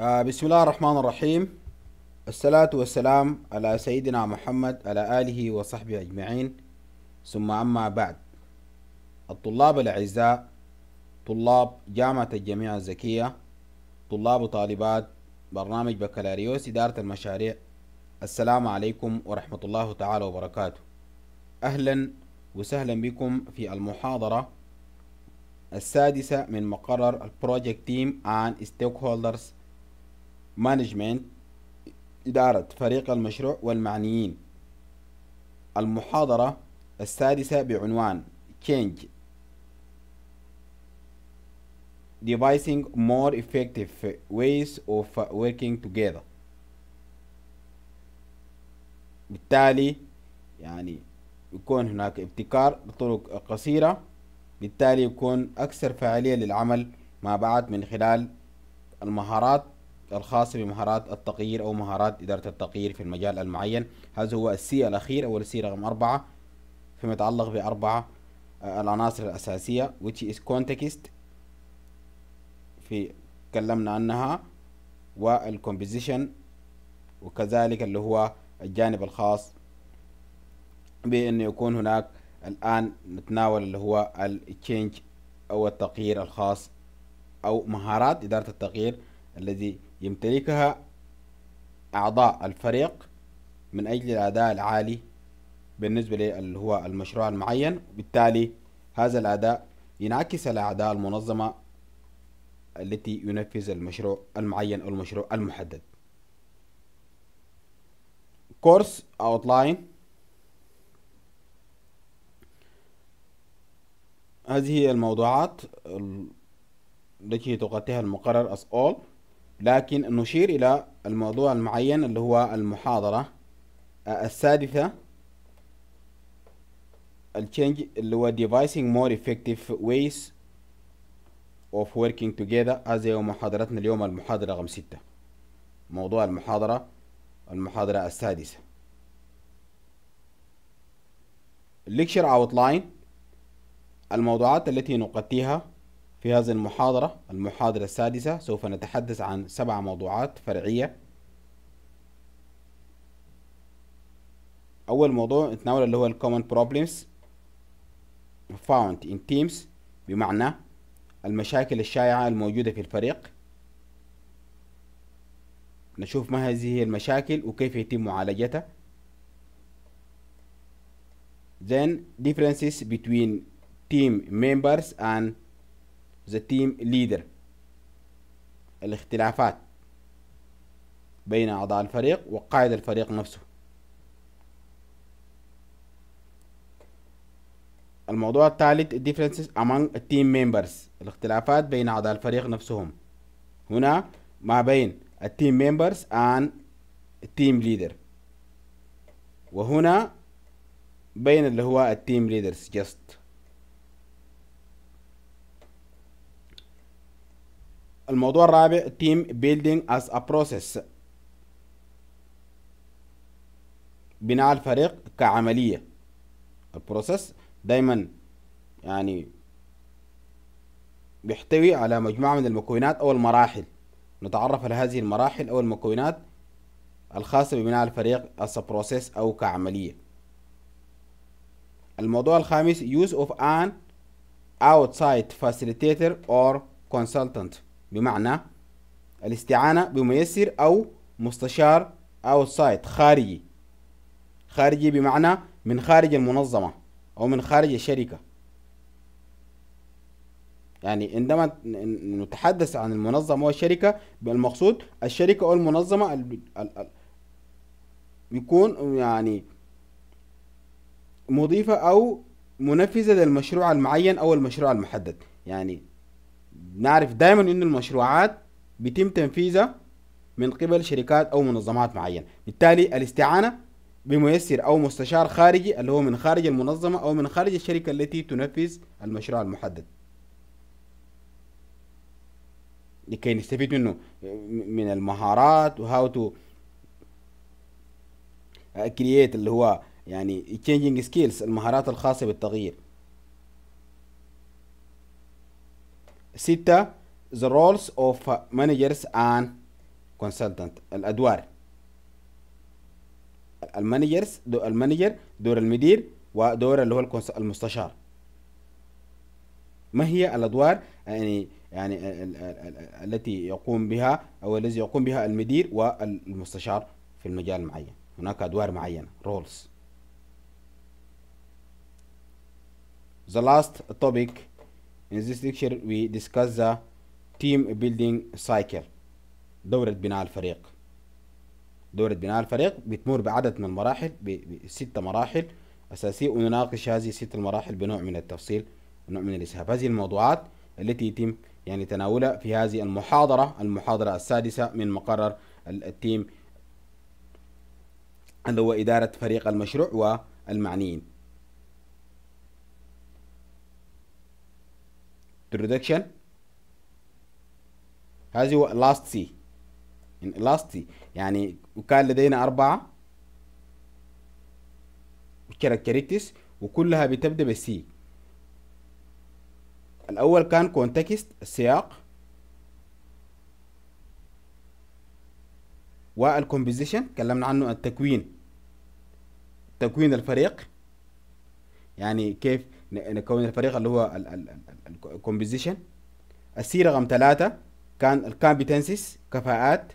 آه، بسم الله الرحمن الرحيم الصلاة والسلام على سيدنا محمد على آله وصحبه أجمعين ثم أما بعد الطلاب الأعزاء طلاب جامعة الجامعة الزكية طلاب وطالبات برنامج بكالوريوس إدارة المشاريع السلام عليكم ورحمة الله تعالى وبركاته أهلا وسهلا بكم في المحاضرة السادسة من مقرر البروجكت تيم عن ستيك هولدرز مانجمنت إدارة فريق المشروع والمعنيين المحاضرة السادسة بعنوان Change Devising More Effective Ways of Working Together بالتالي يعني يكون هناك ابتكار بطرق قصيرة بالتالي يكون أكثر فعالية للعمل ما بعد من خلال المهارات الخاصة بمهارات التغيير أو مهارات إدارة التغيير في المجال المعين هذا هو السي الأخير أو السي رقم أربعة فيما يتعلق بأربعة آه، العناصر الأساسية which is context في تكلمنا عنها والكومبوزيشن وكذلك اللي هو الجانب الخاص بأن يكون هناك الآن نتناول اللي هو التشينج أو التغيير الخاص أو مهارات إدارة التغيير الذي يمتلكها أعضاء الفريق من أجل الأداء العالي بالنسبة اللي هو المشروع المعين بالتالي هذا الأداء ينعكس على أعداء المنظمة التي ينفذ المشروع المعين أو المشروع المحدد كورس أوتلاين هذه هي الموضوعات التي تغطيها المقرر as all لكن نشير إلى الموضوع المعين اللي هو المحاضرة آه، السادسة التشينج اللي هو devising more effective ways of working together هذا هو محاضرتنا اليوم المحاضرة رقم ستة موضوع المحاضرة المحاضرة السادسة lecture outline الموضوعات التي نقطيها في هذه المحاضرة المحاضرة السادسة سوف نتحدث عن سبع موضوعات فرعية أول موضوع نتناول اللي هو Common Problems found in teams بمعنى المشاكل الشائعة الموجودة في الفريق نشوف ما هذه المشاكل وكيف يتم معالجتها then differences between team members and the team leader الاختلافات بين أعضاء الفريق وقائد الفريق نفسه الموضوع الثالث differences among team members الاختلافات بين أعضاء الفريق نفسهم هنا ما بين team members and team leader وهنا بين اللي هو team leaders just الموضوع الرابع تيم بيلدينج از ا بروسيس بناء الفريق كعملية البروسيس دايما يعني بيحتوي على مجموعة من المكونات أو المراحل نتعرف على هذه المراحل أو المكونات الخاصة ببناء الفريق as a process أو كعملية الموضوع الخامس use of an outside facilitator or consultant بمعنى الاستعانة بميسر أو مستشار سايت خارجي خارجي بمعنى من خارج المنظمة أو من خارج الشركة يعني عندما نتحدث عن المنظمة والشركة بالمقصود الشركة أو المنظمة يكون يعني مضيفة أو منفذة للمشروع المعين أو المشروع المحدد يعني نعرف دائما ان المشروعات بيتم تنفيذها من قبل شركات او منظمات معينه بالتالي الاستعانه بميسر او مستشار خارجي اللي هو من خارج المنظمه او من خارج الشركه التي تنفذ المشروع المحدد لكي نستفيد منه من المهارات وهاو تو كرييت اللي هو يعني تشينجينج سكيلز المهارات الخاصه بالتغيير ستة the roles of managers and consultant الأدوار المانجرز دو المانجر دور المدير ودور اللي هو المستشار ما هي الأدوار يعني يعني التي يقوم بها أو الذي يقوم بها المدير والمستشار في المجال المعين هناك أدوار معينة roles the last topic In this lecture we discuss the team building cycle دورة بناء الفريق دورة بناء الفريق بتمر بعدد من المراحل بست مراحل أساسية ونناقش هذه الست المراحل بنوع من التفصيل ونوع من الإسهاب هذه الموضوعات التي يتم يعني تناولها في هذه المحاضرة المحاضرة السادسة من مقرر التيم اللي هو إدارة فريق المشروع والمعنيين the reduction هذه هو last C يعني last C يعني وكان لدينا أربعة characteristics وكلها بتبدأ C الأول كان context السياق والكومبوزيشن تكلمنا عنه التكوين تكوين الفريق يعني كيف نكون الفريق اللي هو الكومبوزيشن السي رقم ثلاثة كان الكامبيتنسيس كفاءات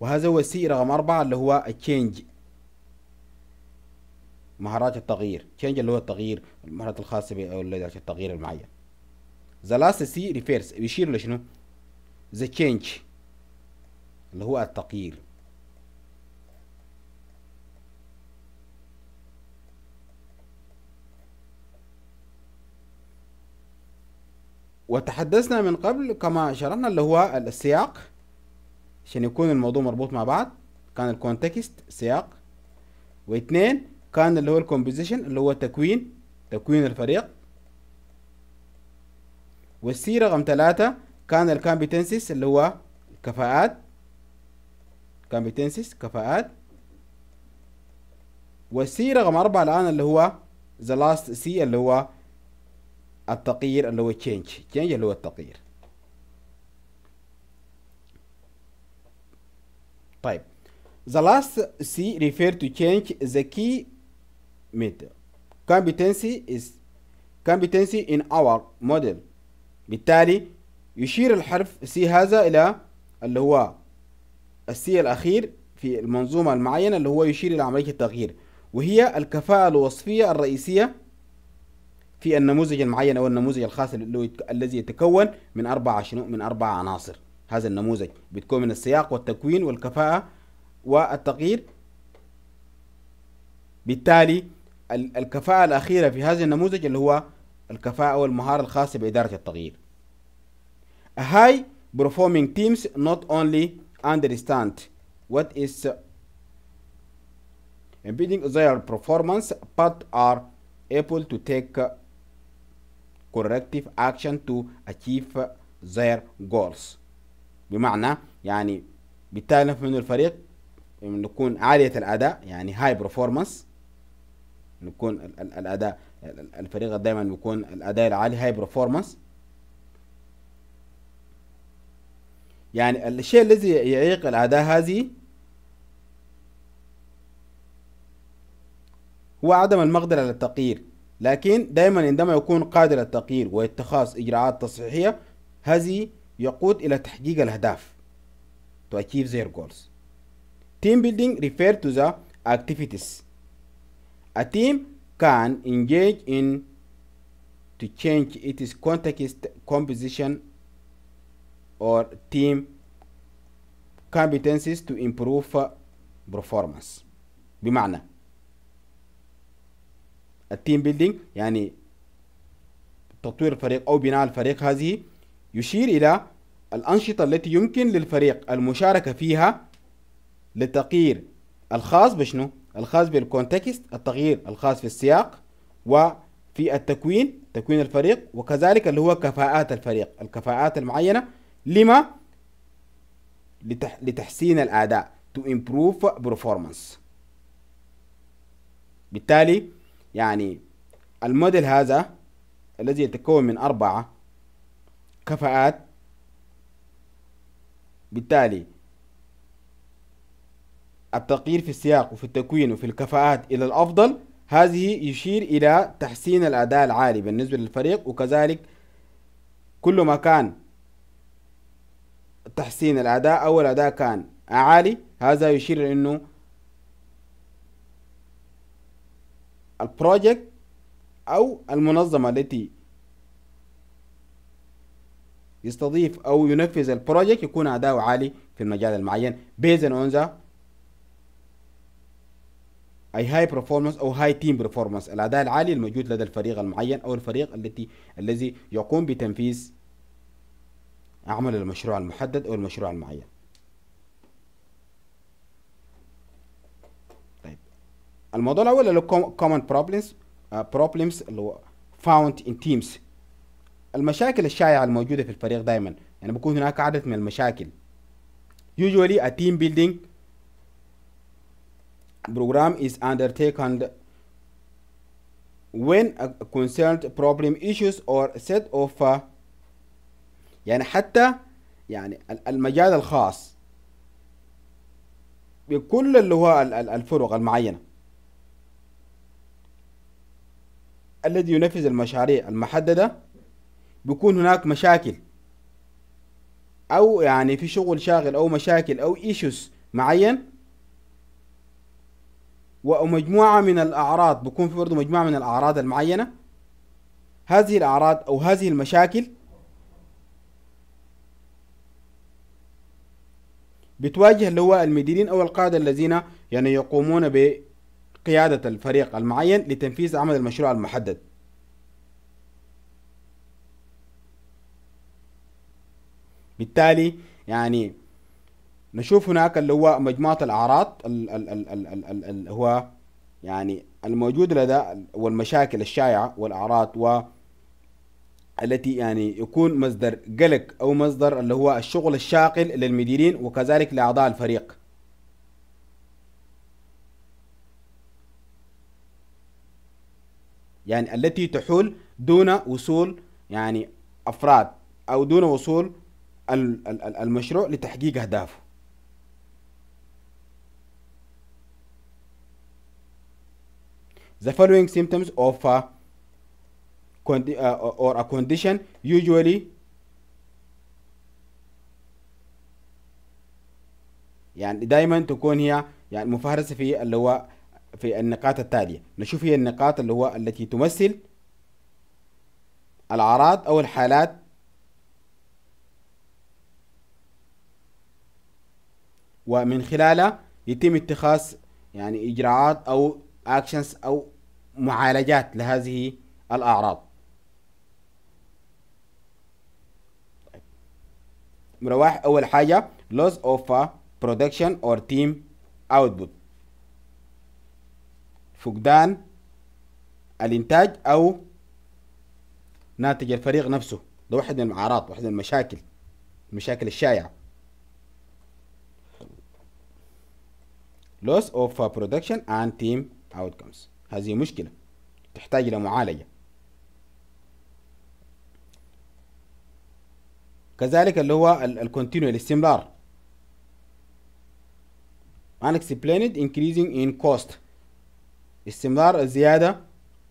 وهذا هو السي رقم أربعة اللي هو التشينج مهارات التغيير تشينج اللي هو التغيير المهارات الخاصة بالتغيير المعين ذا لاست سي ريفيرس بيشير لشنو ذا تشينج اللي هو التغيير وتحدثنا من قبل كما شرحنا اللي هو السياق عشان يكون الموضوع مربوط مع بعض كان الكونتكست سياق واثنين كان اللي هو الكومبوزيشن اللي هو تكوين تكوين الفريق والسي رقم ثلاثة كان الكامبيتنسيس اللي هو الكفاءات كامبيتنسيس كفاءات والسي رقم أربعة الآن اللي هو the last C اللي هو التغيير اللي هو تشينج تشينج اللي هو التغيير طيب the last C refer to change the key method competency is competency in our model بالتالي يشير الحرف C هذا إلى اللي هو السي الأخير في المنظومة المعينة اللي هو يشير إلى عملية التغيير وهي الكفاءة الوصفية الرئيسية في النموذج المعين او النموذج الخاص الذي يتكون من اربع شنو من اربع عناصر هذا النموذج بتكون من السياق والتكوين والكفاءة والتغيير بالتالي الكفاءة الأخيرة في هذا النموذج اللي هو الكفاءة والمهارة الخاصة بإدارة التغيير هاي performing teams not only understand what is impeding their performance but are able to take corrective action to achieve their goals بمعنى يعني بالتالي من الفريق نكون عالية الأداء يعني high performance نكون الأداء الفريق دائما يكون الأداء العالي high performance يعني الشيء الذي يعيق الأداء هذه هو عدم المقدرة على التغيير لكن دائما عندما يكون قادر التغيير واتخاذ إجراءات تصحيحية هذه يقود إلى تحقيق الأهداف to achieve their goals. Team building refers to the activities a team can engage in to change its context composition or team competencies to improve performance بمعنى التيم بيلدينج يعني تطوير الفريق أو بناء الفريق هذه يشير إلى الأنشطة التي يمكن للفريق المشاركة فيها للتغيير الخاص بشنو؟ الخاص بالكونتكست التغيير الخاص في السياق وفي التكوين تكوين الفريق وكذلك اللي هو كفاءات الفريق الكفاءات المعينة لما لتحسين الأداء to improve performance بالتالي يعني الموديل هذا الذي يتكون من أربعة كفاءات بالتالي التغيير في السياق وفي التكوين وفي الكفاءات إلى الأفضل هذه يشير إلى تحسين الأداء العالي بالنسبة للفريق وكذلك كل ما كان تحسين الأداء أو الأداء كان عالي هذا يشير إلى أنه البروجكت أو المنظمة التي يستضيف أو ينفذ البروجكت يكون أداؤه عالي في المجال المعين based on the أي هاي performance أو هاي تيم performance الأداء العالي الموجود لدى الفريق المعين أو الفريق التي الذي يقوم بتنفيذ أعمال المشروع المحدد أو المشروع المعين الموضوع الاول اللي هو common problems آه، problems اللي هو found in teams المشاكل الشائعه الموجوده في الفريق دائما يعني بكون هناك عدد من المشاكل usually a team building program is undertaken when a concerned problem issues or set of uh, يعني حتى يعني المجال الخاص بكل اللي هو الفرق المعينه الذي ينفذ المشاريع المحددة بيكون هناك مشاكل أو يعني في شغل شاغل أو مشاكل أو إيشوس معين ومجموعة من الأعراض بيكون في برضه مجموعة من الأعراض المعينة هذه الأعراض أو هذه المشاكل بتواجه اللي هو المديرين أو القادة الذين يعني يقومون ب قيادة الفريق المعين لتنفيذ عمل المشروع المحدد بالتالي يعني نشوف هناك اللي هو مجموعة الأعراض اللي هو يعني الموجود لدى والمشاكل الشائعة والأعراض و التي يعني يكون مصدر قلق أو مصدر اللي هو الشغل الشاغل للمديرين وكذلك لأعضاء الفريق يعني التي تحول دون وصول يعني أفراد أو دون وصول المشروع لتحقيق أهدافه The following symptoms of a uh, or a condition usually يعني دائما تكون هي يعني مفهرسة في اللي هو في النقاط التالية نشوف هي النقاط اللي هو التي تمثل الأعراض أو الحالات ومن خلالها يتم اتخاذ يعني إجراءات أو أكشنز أو معالجات لهذه الأعراض طيب. مروح أول حاجة loss of production or team output فقدان الانتاج او ناتج الفريق نفسه ده واحد من الاعراض واحد من المشاكل المشاكل الشائعه loss of production and team outcomes هذه مشكله تحتاج الى معالجه كذلك اللي هو الكونتينيو الاستمرار unexplained increasing in cost استمرار الزيادة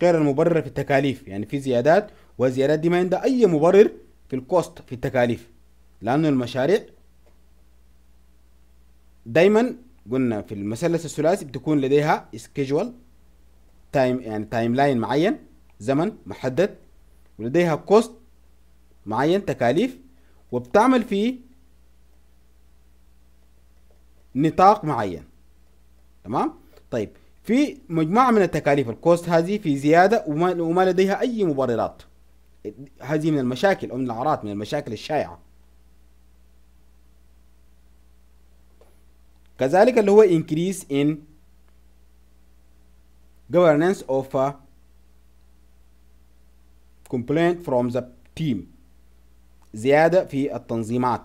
غير المبررة في التكاليف يعني في زيادات والزيادات دي ما عندها أي مبرر في الكوست في التكاليف لأنه المشاريع دايما قلنا في المثلث الثلاثي بتكون لديها سكيجول تايم يعني تايم لاين معين زمن محدد ولديها كوست معين تكاليف وبتعمل في نطاق معين تمام طيب في مجموعة من التكاليف الكوست هذه في زيادة وما, وما لديها أي مبررات هذه من المشاكل أو من الأعراض من المشاكل الشائعة كذلك اللي هو increase in governance of a complaint from the team زيادة في التنظيمات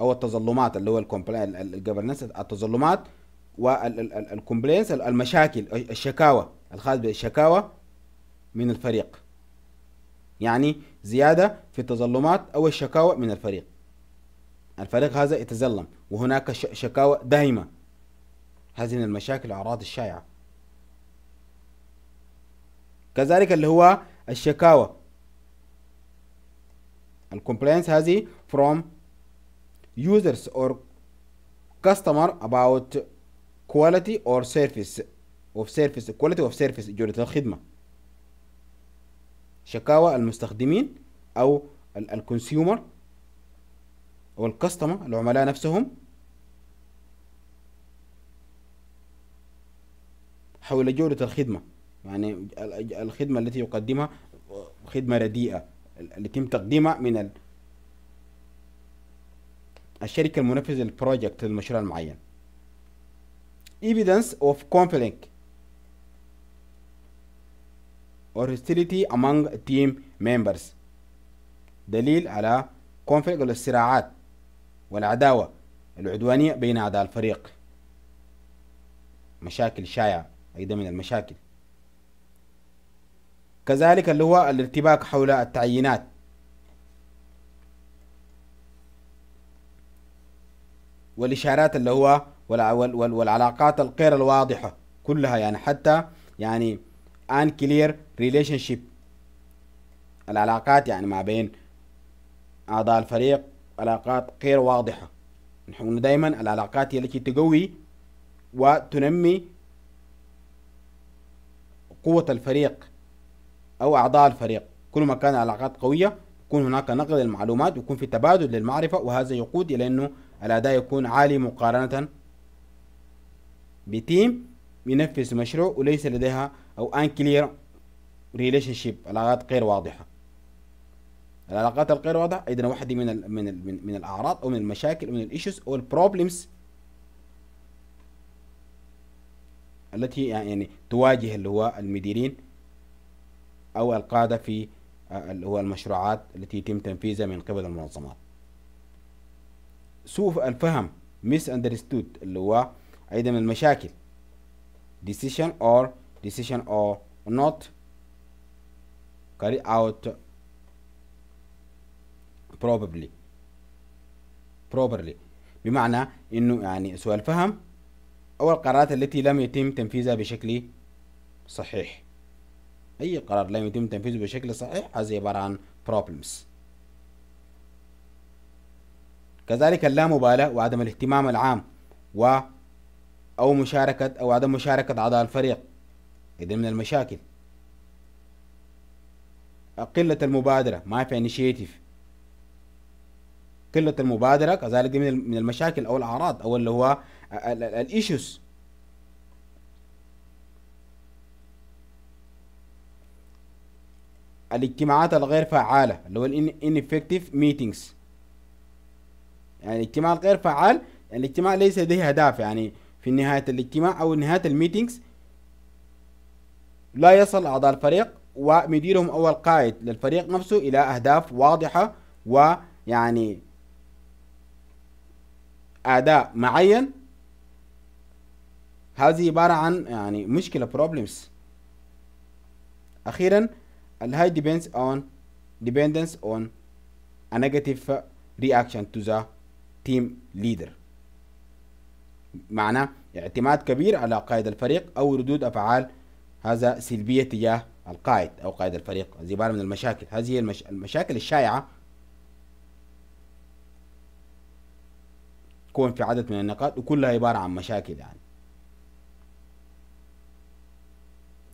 أو التظلمات اللي هو governance التظلمات والكومبلينس المشاكل الشكاوى الخاص بالشكاوى من الفريق يعني زيادة في التظلمات أو الشكاوى من الفريق الفريق هذا يتظلم وهناك شكاوى دائمة هذه من المشاكل الأعراض الشائعة كذلك اللي هو الشكاوى الكومبلينس هذه from users or customer about كواليتي اور سيرفيس اوف سيرفيس كواليتي اوف سيرفيس جودة الخدمة شكاوى المستخدمين او الكونسيومر او الكاستمر العملاء نفسهم حول جودة الخدمة يعني الخدمة التي يقدمها خدمة رديئة اللي يتم تقديمها من الشركة المنفذة للبروجكت للمشروع المعين evidence of conflict or hostility among team members دليل على conflict الصراعات والعداوة العدوانية بين أعضاء الفريق مشاكل شائعة أيضا من المشاكل كذلك اللي هو الارتباك حول التعيينات والإشارات اللي هو والعلاقات الغير الواضحة كلها يعني حتى يعني ان كلير ريليشن شيب العلاقات يعني ما بين اعضاء الفريق علاقات غير واضحة نحن دائما العلاقات هي التي تقوي وتنمي قوة الفريق أو أعضاء الفريق كل ما كان العلاقات قوية يكون هناك نقل للمعلومات ويكون في تبادل للمعرفة وهذا يقود إلى أنه الأداء يكون عالي مقارنة بتيم ينفذ مشروع وليس لديها أو أن كلير ريليشن شيب علاقات غير واضحة العلاقات الغير واضحة إذا واحدة من الـ من الـ من, الأعراض أو من المشاكل أو من الإيشوز أو البروبلمز التي يعني تواجه اللي هو المديرين أو القادة في آه، اللي هو المشروعات التي يتم تنفيذها من قبل المنظمات سوء الفهم misunderstood اللي هو أيضا من المشاكل decision or decision or not carry out probably properly بمعنى انه يعني سوء الفهم او القرارات التي لم يتم تنفيذها بشكل صحيح اي قرار لم يتم تنفيذه بشكل صحيح هذا عبارة عن problems كذلك اللامبالاة وعدم الاهتمام العام و أو مشاركة أو عدم مشاركة أعضاء الفريق إذا من المشاكل قلة المبادرة ما في انيشيتيف قلة المبادرة كذلك دي من المشاكل أو الأعراض أو اللي هو الإيشوز الاجتماعات الغير فعالة اللي هو ineffective meetings يعني الاجتماع الغير فعال يعني الاجتماع ليس لديه أهداف يعني في نهاية الاجتماع أو نهاية الميتينجز لا يصل أعضاء الفريق ومديرهم أو القائد للفريق نفسه إلى أهداف واضحة ويعني أداء معين هذه عبارة عن يعني مشكلة problems أخيرا ال high depends on dependence on a negative reaction to the team leader معنى اعتماد كبير على قائد الفريق أو ردود أفعال هذا سلبية تجاه القائد أو قائد الفريق زبالة من المشاكل هذه هي المش... المشاكل الشائعة تكون في عدد من النقاط وكلها عبارة عن مشاكل يعني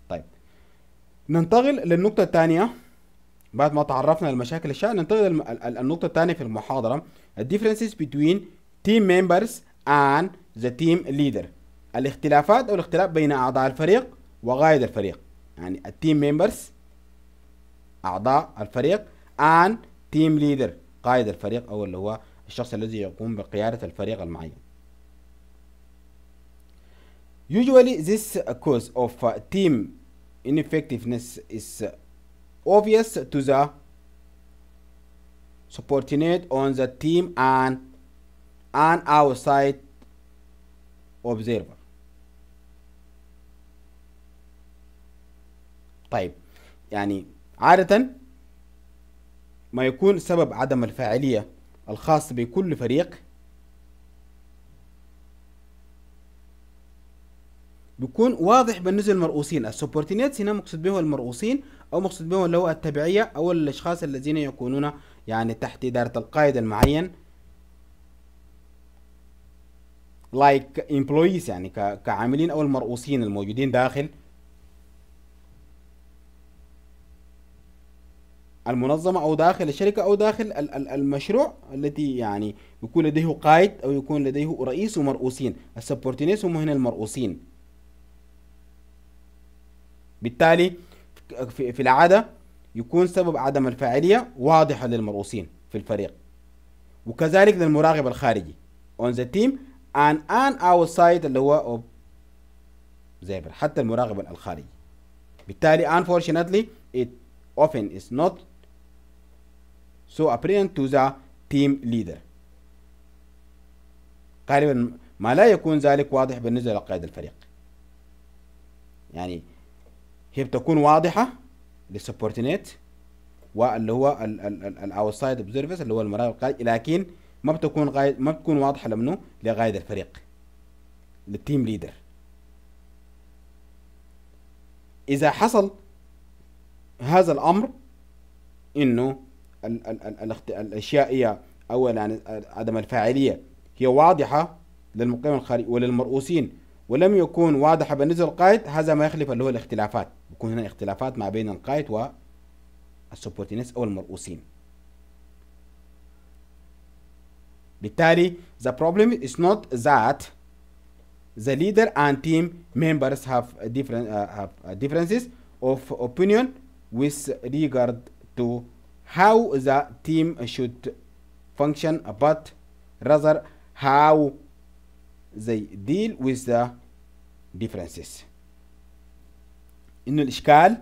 طيب ننتقل للنقطة الثانية بعد ما تعرفنا المشاكل الشائعة ننتقل للنقطة الثانية في المحاضرة differences between team members and ذا تيم ليدر الاختلافات او الاختلاف بين اعضاء الفريق وغايه الفريق يعني التيم ممبرز اعضاء الفريق and تيم ليدر قائد الفريق او اللي هو الشخص الذي يقوم بقياده الفريق المعين Usually this cause of team ineffectiveness is obvious to the subordinate on the team and and outside observer طيب يعني عادة ما يكون سبب عدم الفاعلية الخاص بكل فريق بيكون واضح بالنسبة للمرؤوسين السوبرتينيتس هنا مقصود به المرؤوسين أو مقصود به اللي هو التبعية أو الأشخاص الذين يكونون يعني تحت إدارة القائد المعين لايك like امبلويز يعني كعاملين او المرؤوسين الموجودين داخل المنظمه او داخل الشركه او داخل المشروع التي يعني يكون لديه قائد او يكون لديه رئيس ومرؤوسين السبورتينيس هم هنا المرؤوسين بالتالي في العاده يكون سبب عدم الفاعليه واضحه للمرؤوسين في الفريق وكذلك للمراقب الخارجي on the team and an outside اللي هو observer حتى المراقب الخارجي بالتالي unfortunately it often is not so apparent to the team leader غالبا ما لا يكون ذلك واضح بالنسبة لقائد الفريق يعني هي بتكون واضحة للسبورتينيت واللي هو الاوتسايد اوبزرفرز اللي هو المراقب الخارجي لكن ما بتكون غاية ما بتكون واضحه لمنه لغايه الفريق للتيم ليدر اذا حصل هذا الامر انه ال ال ال ال الاشياء هي اولا يعني عدم الفاعليه هي واضحه للمقيم الخارجي وللمرؤوسين ولم يكون واضحه بالنسبه للقائد هذا ما يخلف اللي هو الاختلافات يكون هنا اختلافات ما بين القائد والسبورتينس او المرؤوسين بالتالي the problem is not that the leader and team members have different uh, have differences of opinion with regard to how the team should function but rather how they deal with the differences انه الاشكال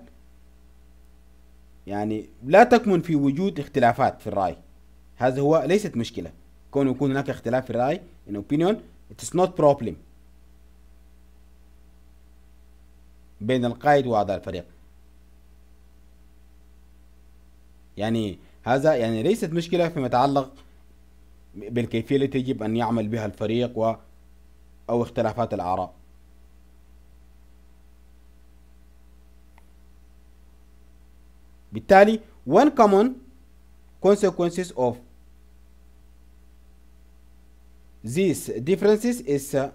يعني لا تكمن في وجود اختلافات في الرأي هذا هو ليست مشكلة كون يكون هناك اختلاف في الرأي ان opinion اتس نوت not problem بين القائد وأعضاء الفريق يعني هذا يعني ليست مشكلة فيما يتعلق بالكيفية التي يجب أن يعمل بها الفريق و أو اختلافات الآراء بالتالي one common consequences of These differences is a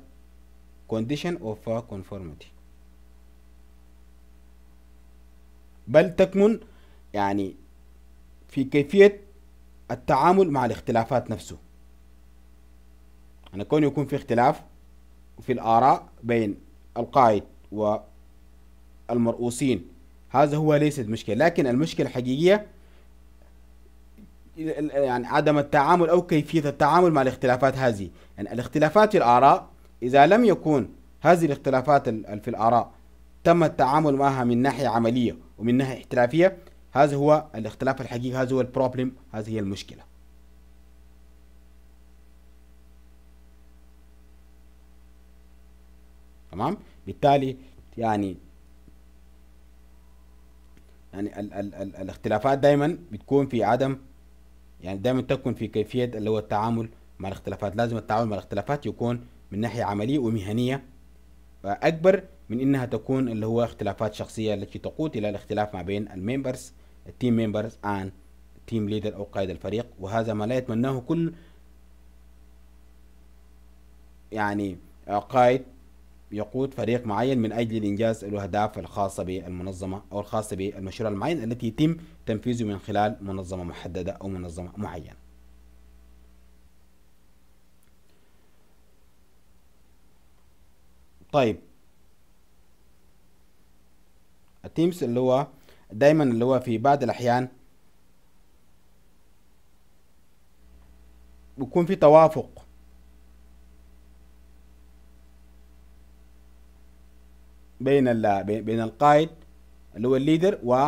condition of conformity بل تكمن يعني في كيفية التعامل مع الاختلافات نفسه أن يعني كون يكون في اختلاف في الآراء بين القائد والمرؤوسين هذا هو ليس المشكلة لكن المشكلة الحقيقية يعني عدم التعامل أو كيفية التعامل مع الاختلافات هذه يعني الاختلافات في الآراء إذا لم يكون هذه الاختلافات في الآراء تم التعامل معها من ناحية عملية ومن ناحية احترافية هذا هو الاختلاف الحقيقي هذا هو البروبلم هذه هي المشكلة تمام بالتالي يعني يعني ال ال ال الاختلافات دائما بتكون في عدم يعني دائما تكون في كيفيه اللي هو التعامل مع الاختلافات لازم التعامل مع الاختلافات يكون من ناحيه عمليه ومهنيه اكبر من انها تكون اللي هو اختلافات شخصيه التي تقود الى الاختلاف ما بين الممبرز التيم ممبرز عن تيم ليدر او قائد الفريق وهذا ما لا يتمناه كل يعني قائد يقود فريق معين من أجل الإنجاز الأهداف الخاصة بالمنظمة أو الخاصة بالمشروع المعين التي يتم تنفيذه من خلال منظمة محددة أو منظمة معينة طيب التيمز اللي هو دايما اللي هو في بعض الأحيان بيكون في توافق بين بين القائد اللي هو الليدر و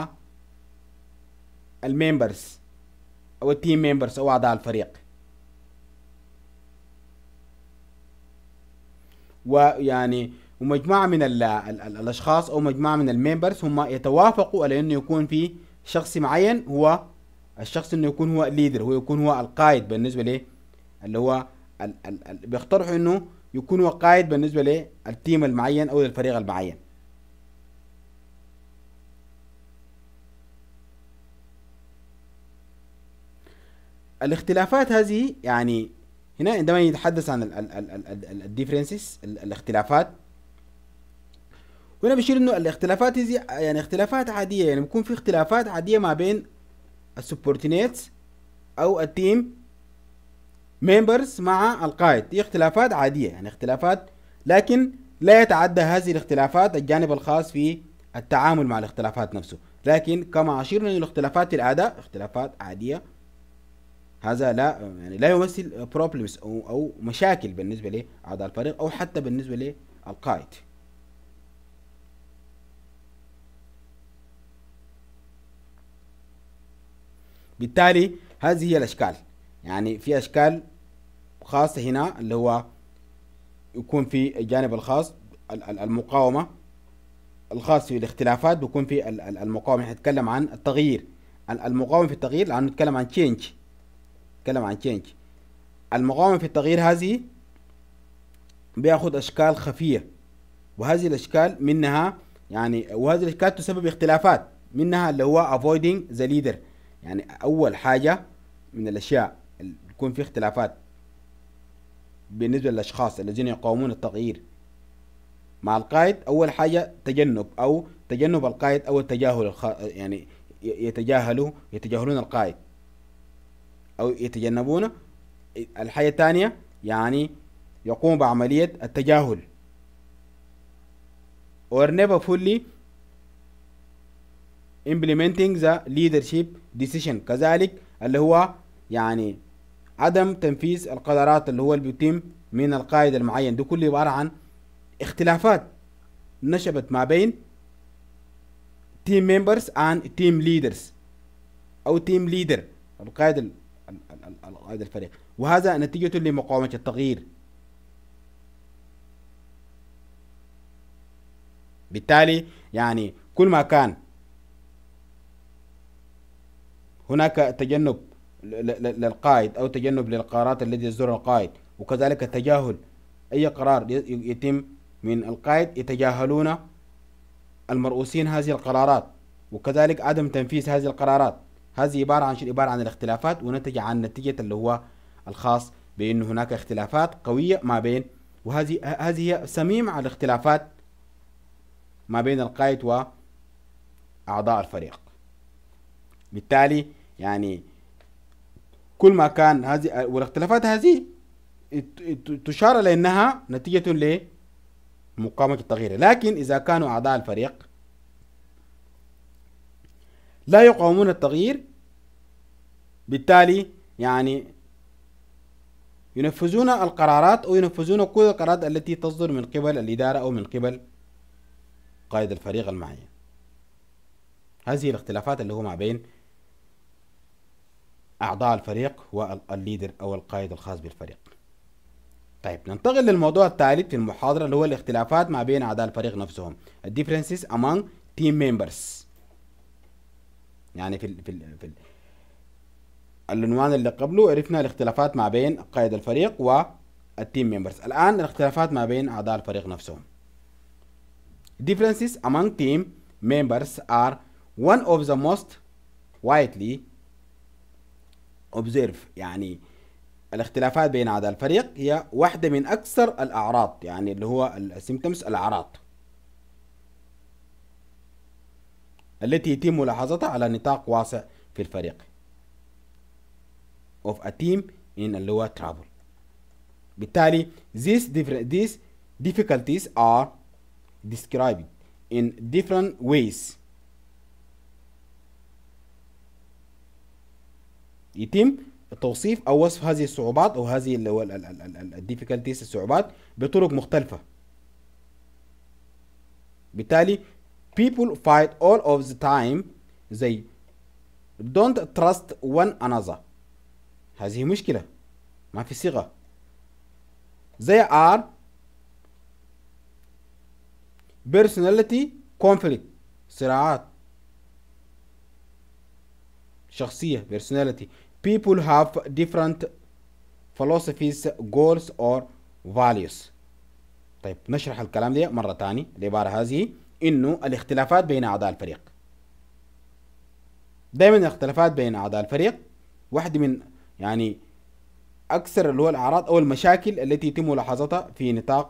الممبرز او التيم ممبرز او اعضاء الفريق ويعني ومجموعة من الـ الـ الـ الأشخاص أو مجموعة من الممبرز هم يتوافقوا على أنه يكون في شخص معين هو الشخص أنه يكون هو الليدر هو يكون هو القائد بالنسبة له اللي هو بيقترحوا أنه يكون هو قائد بالنسبة للتيم المعين أو للفريق المعين الاختلافات هذه يعني هنا عندما يتحدث عن الديفرنسز الاختلافات وهنا بيشير انه الاختلافات هذه يعني اختلافات عاديه يعني بيكون في اختلافات عاديه ما بين السبورتينيتس او التيم ميمبرز مع القائد دي اختلافات عادية يعني اختلافات لكن لا يتعدى هذه الاختلافات الجانب الخاص في التعامل مع الاختلافات نفسه لكن كما أشير إلى الاختلافات في اختلافات عادية هذا لا يعني لا يمثل بروبلمز أو, أو مشاكل بالنسبة لأعضاء الفريق أو حتى بالنسبة للقائد بالتالي هذه هي الأشكال يعني في أشكال خاصة هنا اللي هو يكون في الجانب الخاص المقاومة الخاص في الاختلافات بيكون في المقاومة هنتكلم عن التغيير المقاومة في التغيير لأنه نتكلم عن change نتكلم عن change المقاومة في التغيير هذه بياخد أشكال خفية وهذه الأشكال منها يعني وهذه الأشكال تسبب اختلافات منها اللي هو avoiding the leader يعني أول حاجة من الأشياء اللي يكون في اختلافات بالنسبة للأشخاص الذين يقاومون التغيير مع القائد أول حاجة تجنب أو تجنب القائد أو التجاهل الخ... يعني يتجاهلوا يتجاهلون القائد أو يتجنبونه الحاجة الثانية يعني يقوم بعملية التجاهل or never fully implementing the leadership decision كذلك اللي هو يعني عدم تنفيذ القرارات اللي هو اللي بيتم من القائد المعين دي كله عبارة عن اختلافات نشبت ما بين تيم ممبرز اند تيم ليدرز او تيم ليدر القائد القائد الفريق وهذا نتيجة لمقاومة التغيير بالتالي يعني كل ما كان هناك تجنب للقائد أو تجنب للقرارات التي يصدرها القائد وكذلك التجاهل أي قرار يتم من القائد يتجاهلون المرؤوسين هذه القرارات وكذلك عدم تنفيذ هذه القرارات هذه عبارة عن شيء عبارة عن الاختلافات ونتج عن نتيجة اللي هو الخاص بأن هناك اختلافات قوية ما بين وهذه هذه هي سميم على الاختلافات ما بين القائد وأعضاء الفريق بالتالي يعني كل ما كان هذه والاختلافات هذه تشار إلى أنها نتيجة لمقاومة التغيير لكن إذا كانوا أعضاء الفريق لا يقاومون التغيير بالتالي يعني ينفذون القرارات أو ينفذون كل القرارات التي تصدر من قبل الإدارة أو من قبل قائد الفريق المعين هذه الاختلافات اللي هو ما بين أعضاء الفريق والليدر أو القائد الخاص بالفريق طيب ننتقل للموضوع الثالث في المحاضرة اللي هو الاختلافات ما بين أعضاء الفريق نفسهم differences among team members يعني في الـ في الـ في الـ العنوان اللي قبله عرفنا الاختلافات ما بين قائد الفريق والتيم ممبرز الآن الاختلافات ما بين أعضاء الفريق نفسهم differences among team members are one of the most widely اوبزيرف يعني الاختلافات بين هذا الفريق هي واحده من اكثر الاعراض يعني اللي هو السيمتمز الاعراض التي يتم ملاحظتها على نطاق واسع في الفريق of a team in اللي هو travel بالتالي these different these difficulties are described in different ways يتم توصيف او وصف هذه الصعوبات او هذه اللي هو الديفيكالتيز الصعوبات بطرق مختلفه بالتالي people fight all of the time they don't trust one another هذه مشكله ما في صيغه they are personality conflict صراعات شخصية personality people have different philosophies goals or values طيب نشرح الكلام ده مرة تاني العبارة هذه إنه الاختلافات بين أعضاء الفريق دايما الاختلافات بين أعضاء الفريق واحد من يعني أكثر اللي هو الأعراض أو المشاكل التي يتم ملاحظتها في نطاق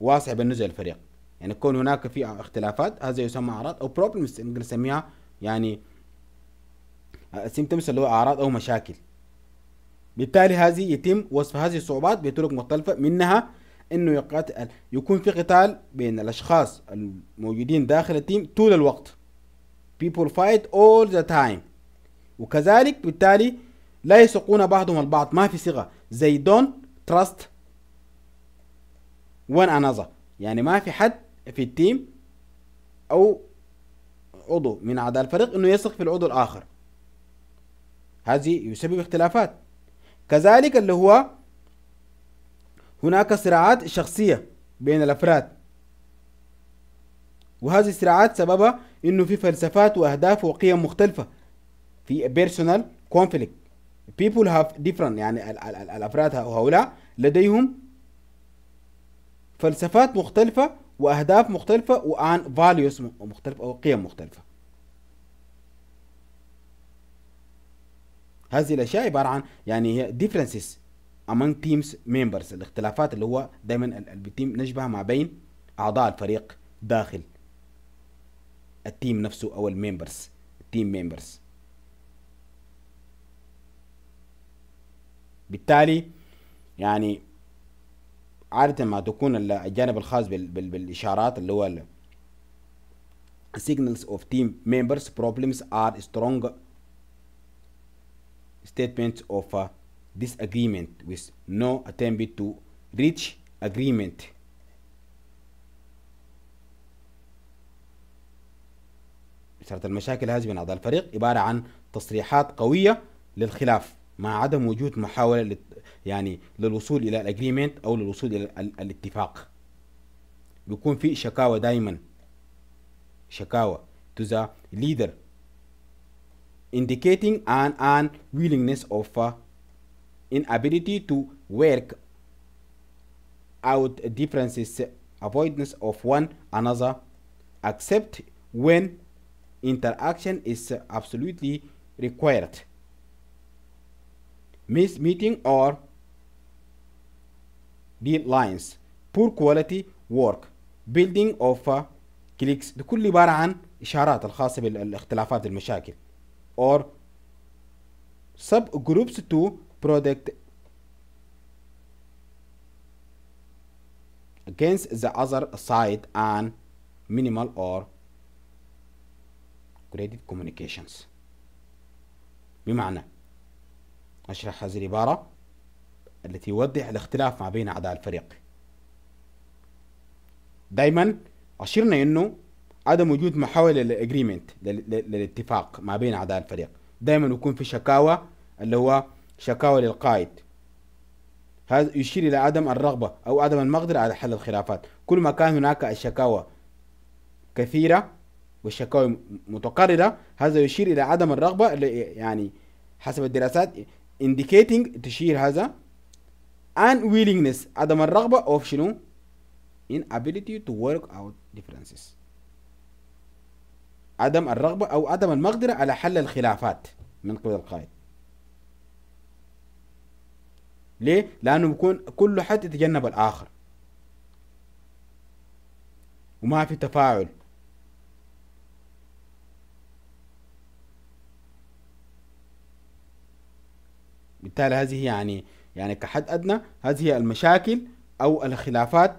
واسع بالنسبة للفريق يعني كون هناك في اختلافات هذا يسمى أعراض أو problems نقدر نسميها يعني سيمتمس اللي هو اعراض او مشاكل بالتالي هذه يتم وصف هذه الصعوبات بطرق مختلفة منها انه يقاتل يكون في قتال بين الاشخاص الموجودين داخل التيم طول الوقت people fight all the time وكذلك بالتالي لا يثقون بعضهم البعض ما في ثقة زي don't trust one another يعني ما في حد في التيم او عضو من اعضاء الفريق انه يثق في العضو الاخر هذه يسبب اختلافات كذلك اللي هو هناك صراعات شخصية بين الأفراد وهذه الصراعات سببها إنه في فلسفات وأهداف وقيم مختلفة في personal conflict people have different يعني ال ال ال الأفراد هؤلاء لديهم فلسفات مختلفة وأهداف مختلفة وعن values مختلفة أو قيم مختلفة هذه الاشياء عباره عن يعني هي differences among teams members الاختلافات اللي هو دايما اللي نشبه ما بين اعضاء الفريق داخل التيم نفسه او الممبرز التيم ممبرز بالتالي يعني عادة ما تكون الجانب الخاص بالإشارات اللي هو signals of team members problems are stronger statements of uh, disagreement with no attempt to reach agreement. إثارة المشاكل هذه بين أعضاء الفريق عبارة عن تصريحات قوية للخلاف مع عدم وجود محاولة لت... يعني للوصول إلى الأجريمنت أو للوصول إلى ال... الاتفاق بيكون في شكاوى دائما شكاوى to the leader indicating an unwillingness of uh, inability to work out differences, avoidance of one another, except when interaction is absolutely required. Miss meeting or deadlines, poor quality work, building of uh, كليكس كل عبارة عن إشارات الخاصة بالاختلافات المشاكل or subgroups to protect against the other side and minimal or graded communications بمعنى أشرح هذه العبارة التي يوضح الاختلاف ما بين أعداء الفريق دايما أشرنا أنه عدم وجود محاوله للاجريمنت للاتفاق ما بين اعضاء الفريق دائما يكون في شكاوى اللي هو شكاوى للقائد هذا يشير الى عدم الرغبه او عدم المقدره على حل الخلافات كل ما كان هناك الشكاوى كثيره والشكاوى متقرره هذا يشير الى عدم الرغبه اللي يعني حسب الدراسات indicating تشير هذا unwillingness عدم الرغبه of شنو inability to work out differences عدم الرغبة أو عدم المقدرة على حل الخلافات من قبل القائد ليه؟ لأنه بيكون كل حد يتجنب الآخر وما في تفاعل بالتالي هذه يعني يعني كحد أدنى هذه المشاكل أو الخلافات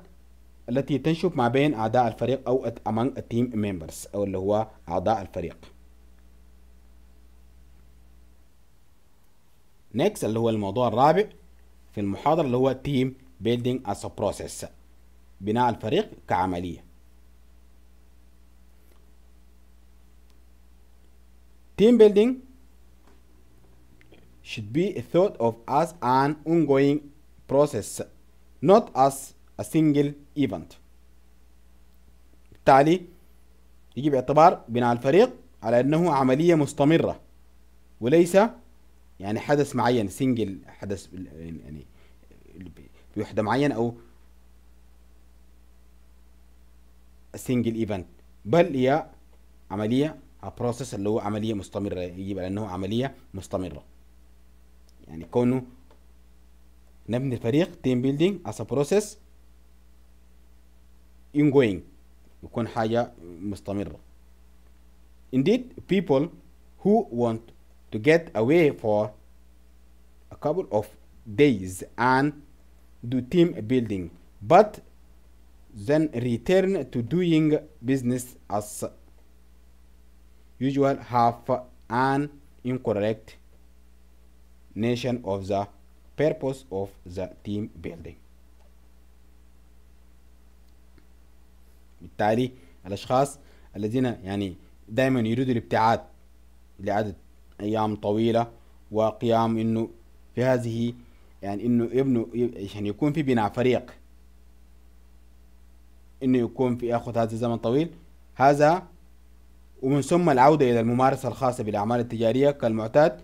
التي تنشب ما بين أعضاء الفريق أو among team members أو اللي هو أعضاء الفريق next اللي هو الموضوع الرابع في المحاضرة اللي هو team building as a process بناء الفريق كعملية team building should be thought of as an ongoing process not as a single ايفنت بالتالي يجي باعتبار بناء الفريق على انه عمليه مستمره وليس يعني حدث معين سنجل حدث يعني بوحده معينه او سنجل ايفنت بل هي عمليه بروسيس اللي هو عمليه مستمره يجب على انه عمليه مستمره يعني كونه نبني الفريق تيم بيلدينج از بروسيس ongoing يكون حاجة مستمرة indeed people who want to get away for a couple of days and do team building but then return to doing business as usual have an incorrect nation of the purpose of the team building بالتالي الأشخاص الذين يعني دائما يريدوا الابتعاد لعدد أيام طويلة وقيام إنه في هذه يعني إنه يبنوا عشان يعني يكون في بناء فريق إنه يكون في ياخذ هذا الزمن طويل هذا ومن ثم العودة إلى الممارسة الخاصة بالأعمال التجارية كالمعتاد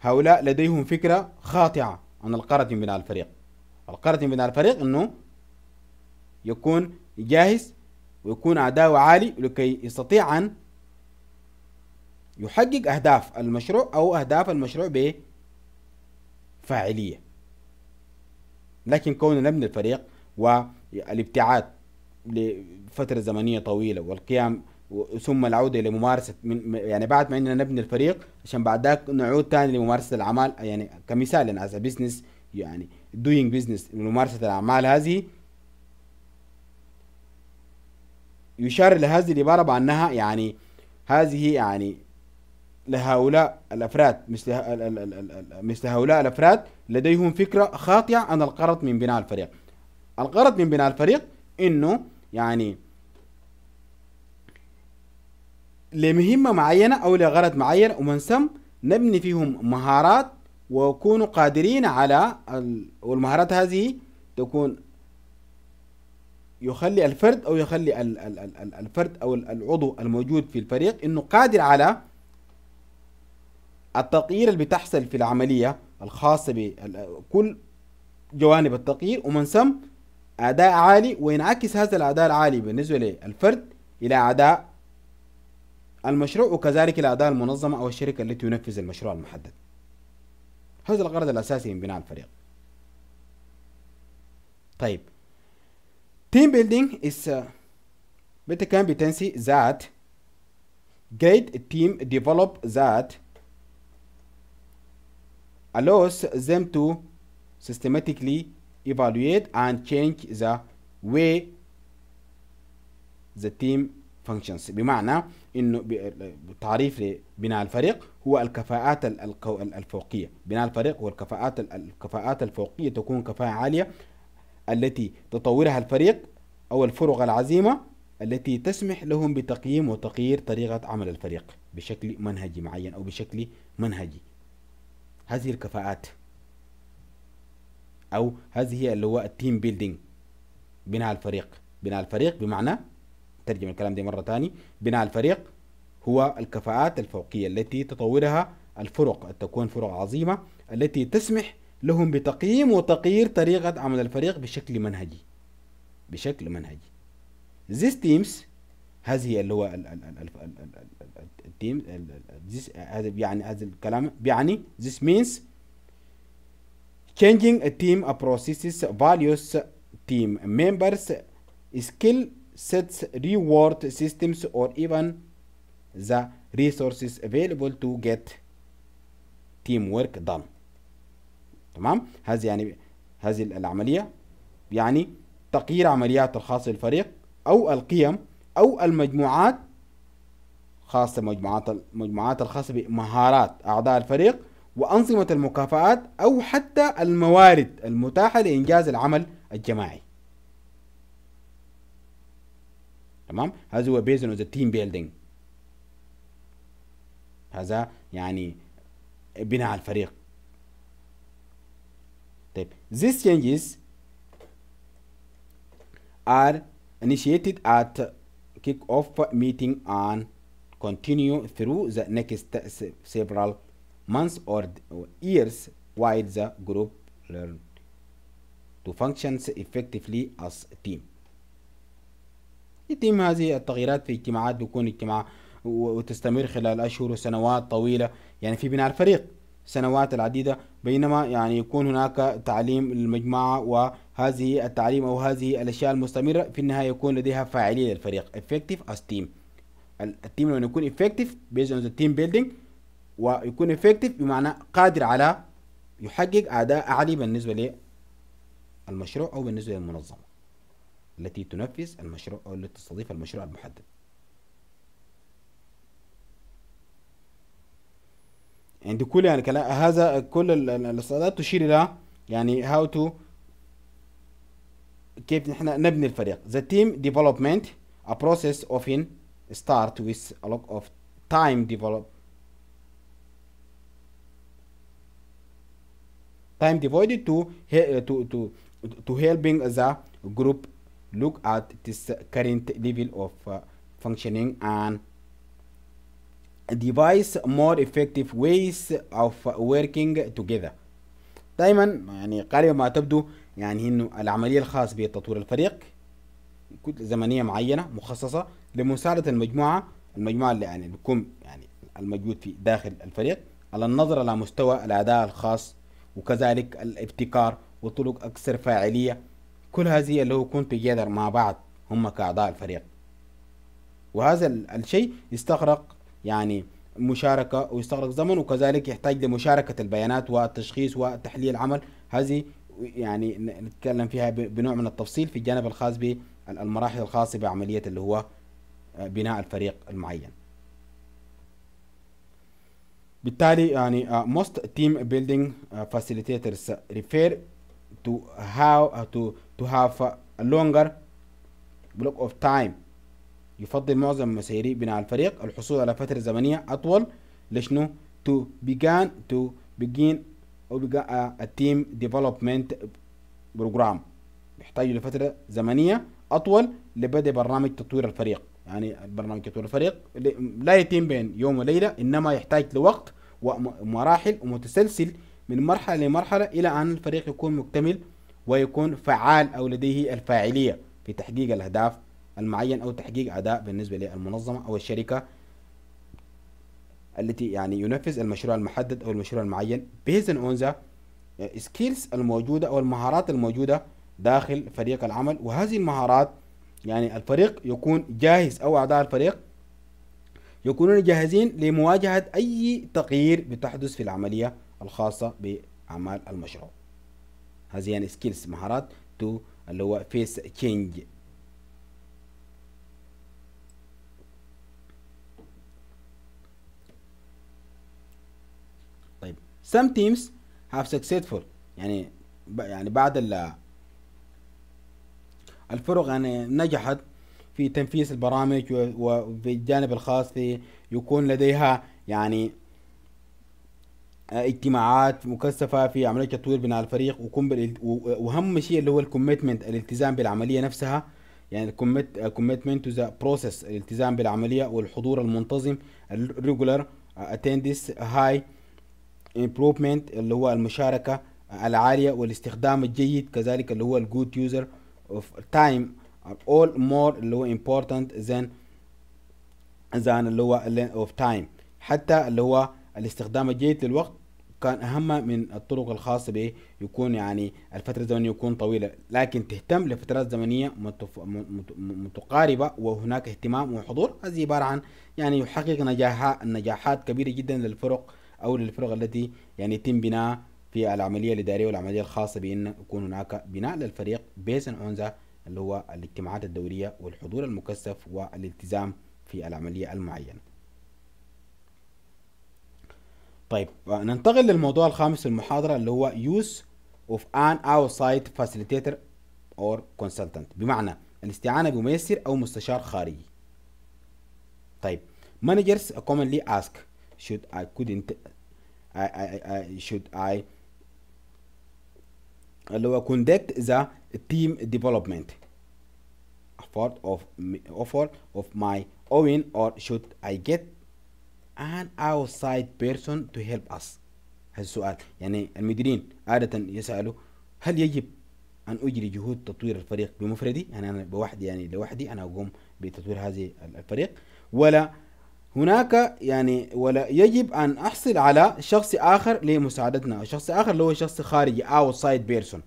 هؤلاء لديهم فكرة خاطئة عن القرض من بناء الفريق القرض من بناء الفريق أنه يكون جاهز ويكون أداؤه عالي لكي يستطيع أن يحقق أهداف المشروع أو أهداف المشروع بفاعلية لكن كوننا نبني الفريق والابتعاد لفترة زمنية طويلة والقيام ثم العودة لممارسة من يعني بعد ما اننا نبني الفريق عشان بعد ذاك نعود تاني لممارسة الأعمال يعني كمثال أنا از بزنس يعني دوينج بزنس ممارسة الأعمال هذه يشار إلى هذه العبارة بأنها يعني هذه يعني لهؤلاء الأفراد مثل مثل هؤلاء الأفراد لديهم فكرة خاطئة عن الغرض من بناء الفريق الغرض من بناء الفريق إنه يعني لمهمة معينة أو لغرض معين ومن ثم نبني فيهم مهارات ويكونوا قادرين على والمهارات هذه تكون يخلي الفرد او يخلي الفرد او العضو الموجود في الفريق انه قادر على التغيير اللي بتحصل في العمليه الخاصه بكل جوانب التغيير ومن ثم اداء عالي وينعكس هذا الاداء العالي بالنسبه للفرد الى اداء المشروع وكذلك الى اداء المنظمه او الشركه التي تنفذ المشروع المحدد. هذا الغرض الاساسي من بناء الفريق. طيب Team building is uh, better competency that great team develop that allows them to systematically evaluate and change the way the team functions بمعنى انه تعريف لبناء الفريق هو الكفاءات الفوقيه بناء الفريق هو الكفاءات الكفاءات الفوقيه تكون كفاءه عاليه التي تطورها الفريق أو الفرق العزيمة التي تسمح لهم بتقييم وتغيير طريقة عمل الفريق بشكل منهجي معين أو بشكل منهجي هذه الكفاءات أو هذه اللي هو التيم بيلدينج بناء الفريق بناء الفريق بمعنى ترجم الكلام ده مرة تاني بناء الفريق هو الكفاءات الفوقية التي تطورها الفرق تكون فرق عظيمة التي تسمح لهم بتقييم وتقيير طريقة عمل الفريق بشكل منهجي بشكل منهجي These teams هذه اللي هو التيم يعني هذا الكلام يعني this means changing a team processes values team members skill sets reward systems or even the resources available to get teamwork done تمام هذه يعني هذه العملية يعني تقيير عمليات الخاصة بالفريق أو القيم أو المجموعات خاصة مجموعات المجموعات الخاصة بمهارات أعضاء الفريق وأنظمة المكافآت أو حتى الموارد المتاحة لإنجاز العمل الجماعي تمام هذا هو بيزن ذا تيم بيلدينج هذا يعني بناء الفريق طيب these changes are initiated at kick-off meeting and continue through the next several months or years while the group learn to function effectively as a team يتم هذه التغييرات في اجتماعات بيكون اجتماع وتستمر خلال أشهر وسنوات طويلة يعني في بناء الفريق سنوات العديدة بينما يعني يكون هناك تعليم المجموعة وهذه التعليم أو هذه الأشياء المستمرة في النهاية يكون لديها فاعلية للفريق effective as team التيم لما يكون effective based on the team building ويكون effective بمعنى قادر على يحقق أداء أعلى بالنسبة للمشروع أو بالنسبة للمنظمة التي تنفذ المشروع أو التي تستضيف المشروع المحدد عند كل يعني كلام هذا كل الاستطاعات تشير الى يعني هاو تو كيف نحن نبني الفريق the team development a process often start with a lot of time develop time devoted to to to to helping the group look at this current level of uh, functioning and device more effective ways of working together دايما يعني قريب ما تبدو يعني انه العمليه الخاص بتطوير الفريق كتله زمنيه معينه مخصصه لمساعده المجموعه المجموعه اللي يعني بيكون يعني الموجود في داخل الفريق على النظر على مستوى الاداء الخاص وكذلك الابتكار وطرق اكثر فاعليه كل هذه اللي هو كون مع بعض هم كاعضاء الفريق وهذا الشيء يستغرق يعني مشاركة ويستغرق زمن وكذلك يحتاج لمشاركة البيانات والتشخيص وتحليل العمل هذه يعني نتكلم فيها بنوع من التفصيل في الجانب الخاص بالمراحل الخاصة بعملية اللي هو آه، بناء الفريق المعين بالتالي يعني آه، most team building آه، facilitators refer to how to to have a longer block of time يفضل معظم مسيري بناء الفريق الحصول على فترة زمنية أطول لشنو to begin to begin a التيم ديفلوبمنت بروجرام يحتاج لفترة زمنية أطول لبدء برنامج تطوير الفريق يعني برنامج تطوير الفريق لا يتم بين يوم وليلة إنما يحتاج لوقت ومراحل ومتسلسل من مرحلة لمرحلة إلى أن الفريق يكون مكتمل ويكون فعال أو لديه الفاعلية في تحقيق الأهداف المعين أو تحقيق أداء بالنسبة للمنظمة أو الشركة التي يعني ينفذ المشروع المحدد أو المشروع المعين based on the يعني skills الموجودة أو المهارات الموجودة داخل فريق العمل وهذه المهارات يعني الفريق يكون جاهز أو أعضاء الفريق يكونون جاهزين لمواجهة أي تغيير بتحدث في العملية الخاصة بأعمال المشروع هذه يعني سكيلز مهارات تو اللي هو فيس تشينج some teams have successful يعني يعني بعض الفرق يعني نجحت في تنفيذ البرامج وفي الجانب الخاص في يكون لديها يعني آه، اجتماعات مكثفة في عملية تطوير بناء الفريق وكم وأهم شيء اللي هو الكوميتمنت الالتزام بالعملية نفسها يعني الكوميتمنت تو ذا بروسيس الالتزام بالعملية والحضور المنتظم الريجولار اتندس هاي improvement اللي هو المشاركة العالية والاستخدام الجيد كذلك اللي هو الجود user of time are all more اللي هو important than than اللي هو length of time حتى اللي هو الاستخدام الجيد للوقت كان أهم من الطرق الخاصة به يكون يعني الفترة الزمنية يكون طويلة لكن تهتم لفترات زمنية متقاربة وهناك اهتمام وحضور هذه عبارة عن يعني يحقق نجاحات نجاحات كبيرة جدا للفرق او للفرق التي يعني يتم بناء في العمليه الاداريه والعمليه الخاصه بان يكون هناك بناء للفريق بيسا اون ذا اللي هو الاجتماعات الدوريه والحضور المكثف والالتزام في العمليه المعينه. طيب ننتقل للموضوع الخامس في المحاضره اللي هو use of an outside facilitator or consultant بمعنى الاستعانه بميسر او مستشار خارجي. طيب managers commonly ask should I couldn't I, I, I should I اللي هو conduct the team development part of offer of my own or should I get an outside person to help us السؤال يعني المديرين عادة يسألوا هل يجب أن أجري جهود تطوير الفريق بمفردي يعني أنا بوحدي يعني لوحدي أنا أقوم بتطوير هذه الفريق ولا هناك يعني ولا يجب ان احصل على شخص اخر لمساعدتنا شخص اخر اللي هو شخص خارجي outside person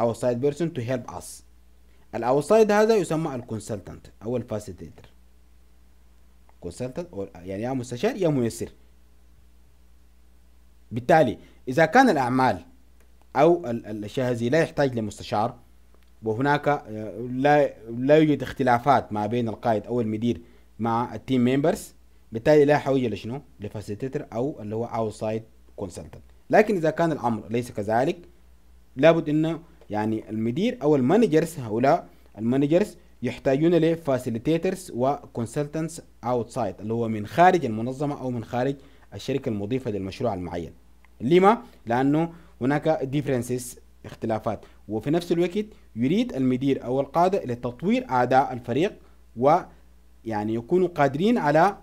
outside person to help us الاوتسايد هذا يسمى الكونسلتنت او الفاسيتيتر كونسلتنت يعني يا مستشار يا ميسر بالتالي اذا كان الاعمال او الاشياء هذه لا يحتاج لمستشار وهناك آه، لا لا يوجد اختلافات ما بين القائد او المدير مع التيم ميمبرز بالتالي لا حوجه لشنو؟ لفاسيتيتر او اللي هو اوتسايد كونسلتنت لكن اذا كان الامر ليس كذلك لابد انه يعني المدير او المانجرز هؤلاء المانجرز يحتاجون لفاسيليتيترز وكونسلتنتس اوتسايد اللي هو من خارج المنظمه او من خارج الشركه المضيفه للمشروع المعين لما لانه هناك ديفرنسز اختلافات وفي نفس الوقت يريد المدير او القاده لتطوير اعداء الفريق ويعني يكونوا قادرين على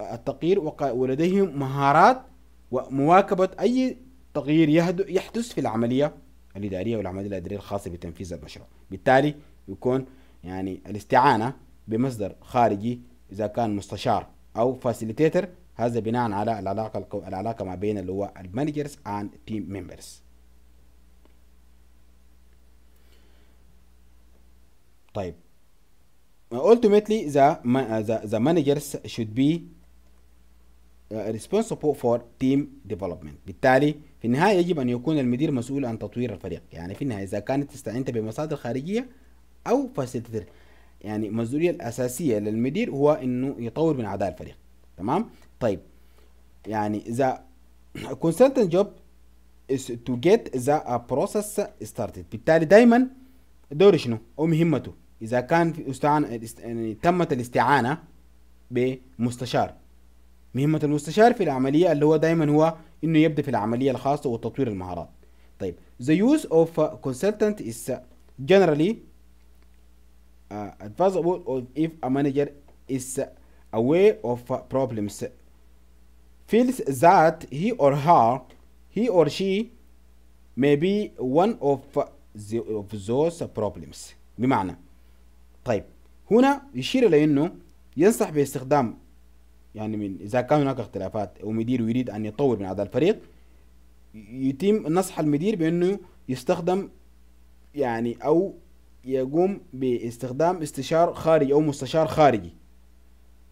التغيير ولديهم مهارات ومواكبة أي تغيير يحدث في العملية الإدارية والعملية الإدارية الخاصة بتنفيذ المشروع بالتالي يكون يعني الاستعانة بمصدر خارجي إذا كان مستشار أو فاسيليتيتر هذا بناء على العلاقة العلاقة ما بين اللي هو المانجرز اند تيم ممبرز طيب ultimately the the the managers should be آه، responsible for team development بالتالي في النهاية يجب أن يكون المدير مسؤول عن تطوير الفريق يعني في النهاية إذا كانت استعنت بمصادر خارجية أو فاسيلتيتر يعني المسؤولية الأساسية للمدير هو إنه يطور من أعضاء الفريق تمام طيب يعني إذا consultant job is to get the uh, process started بالتالي دايما دوره شنو أو مهمته إذا كان في استعان... يعني تمت الاستعانة بمستشار مهمة المستشار في العملية اللي هو دايما هو انه يبدأ في العملية الخاصة وتطوير المهارات طيب the use of a consultant is generally uh, advisable if a manager is aware of problems feels that he or her he or she may be one of the, of those problems بمعنى طيب هنا يشير إلى أنه ينصح باستخدام يعني من اذا كان هناك اختلافات ومدير يريد ان يطور من هذا الفريق يتم نصح المدير بانه يستخدم يعني او يقوم باستخدام استشار خارجي او مستشار خارجي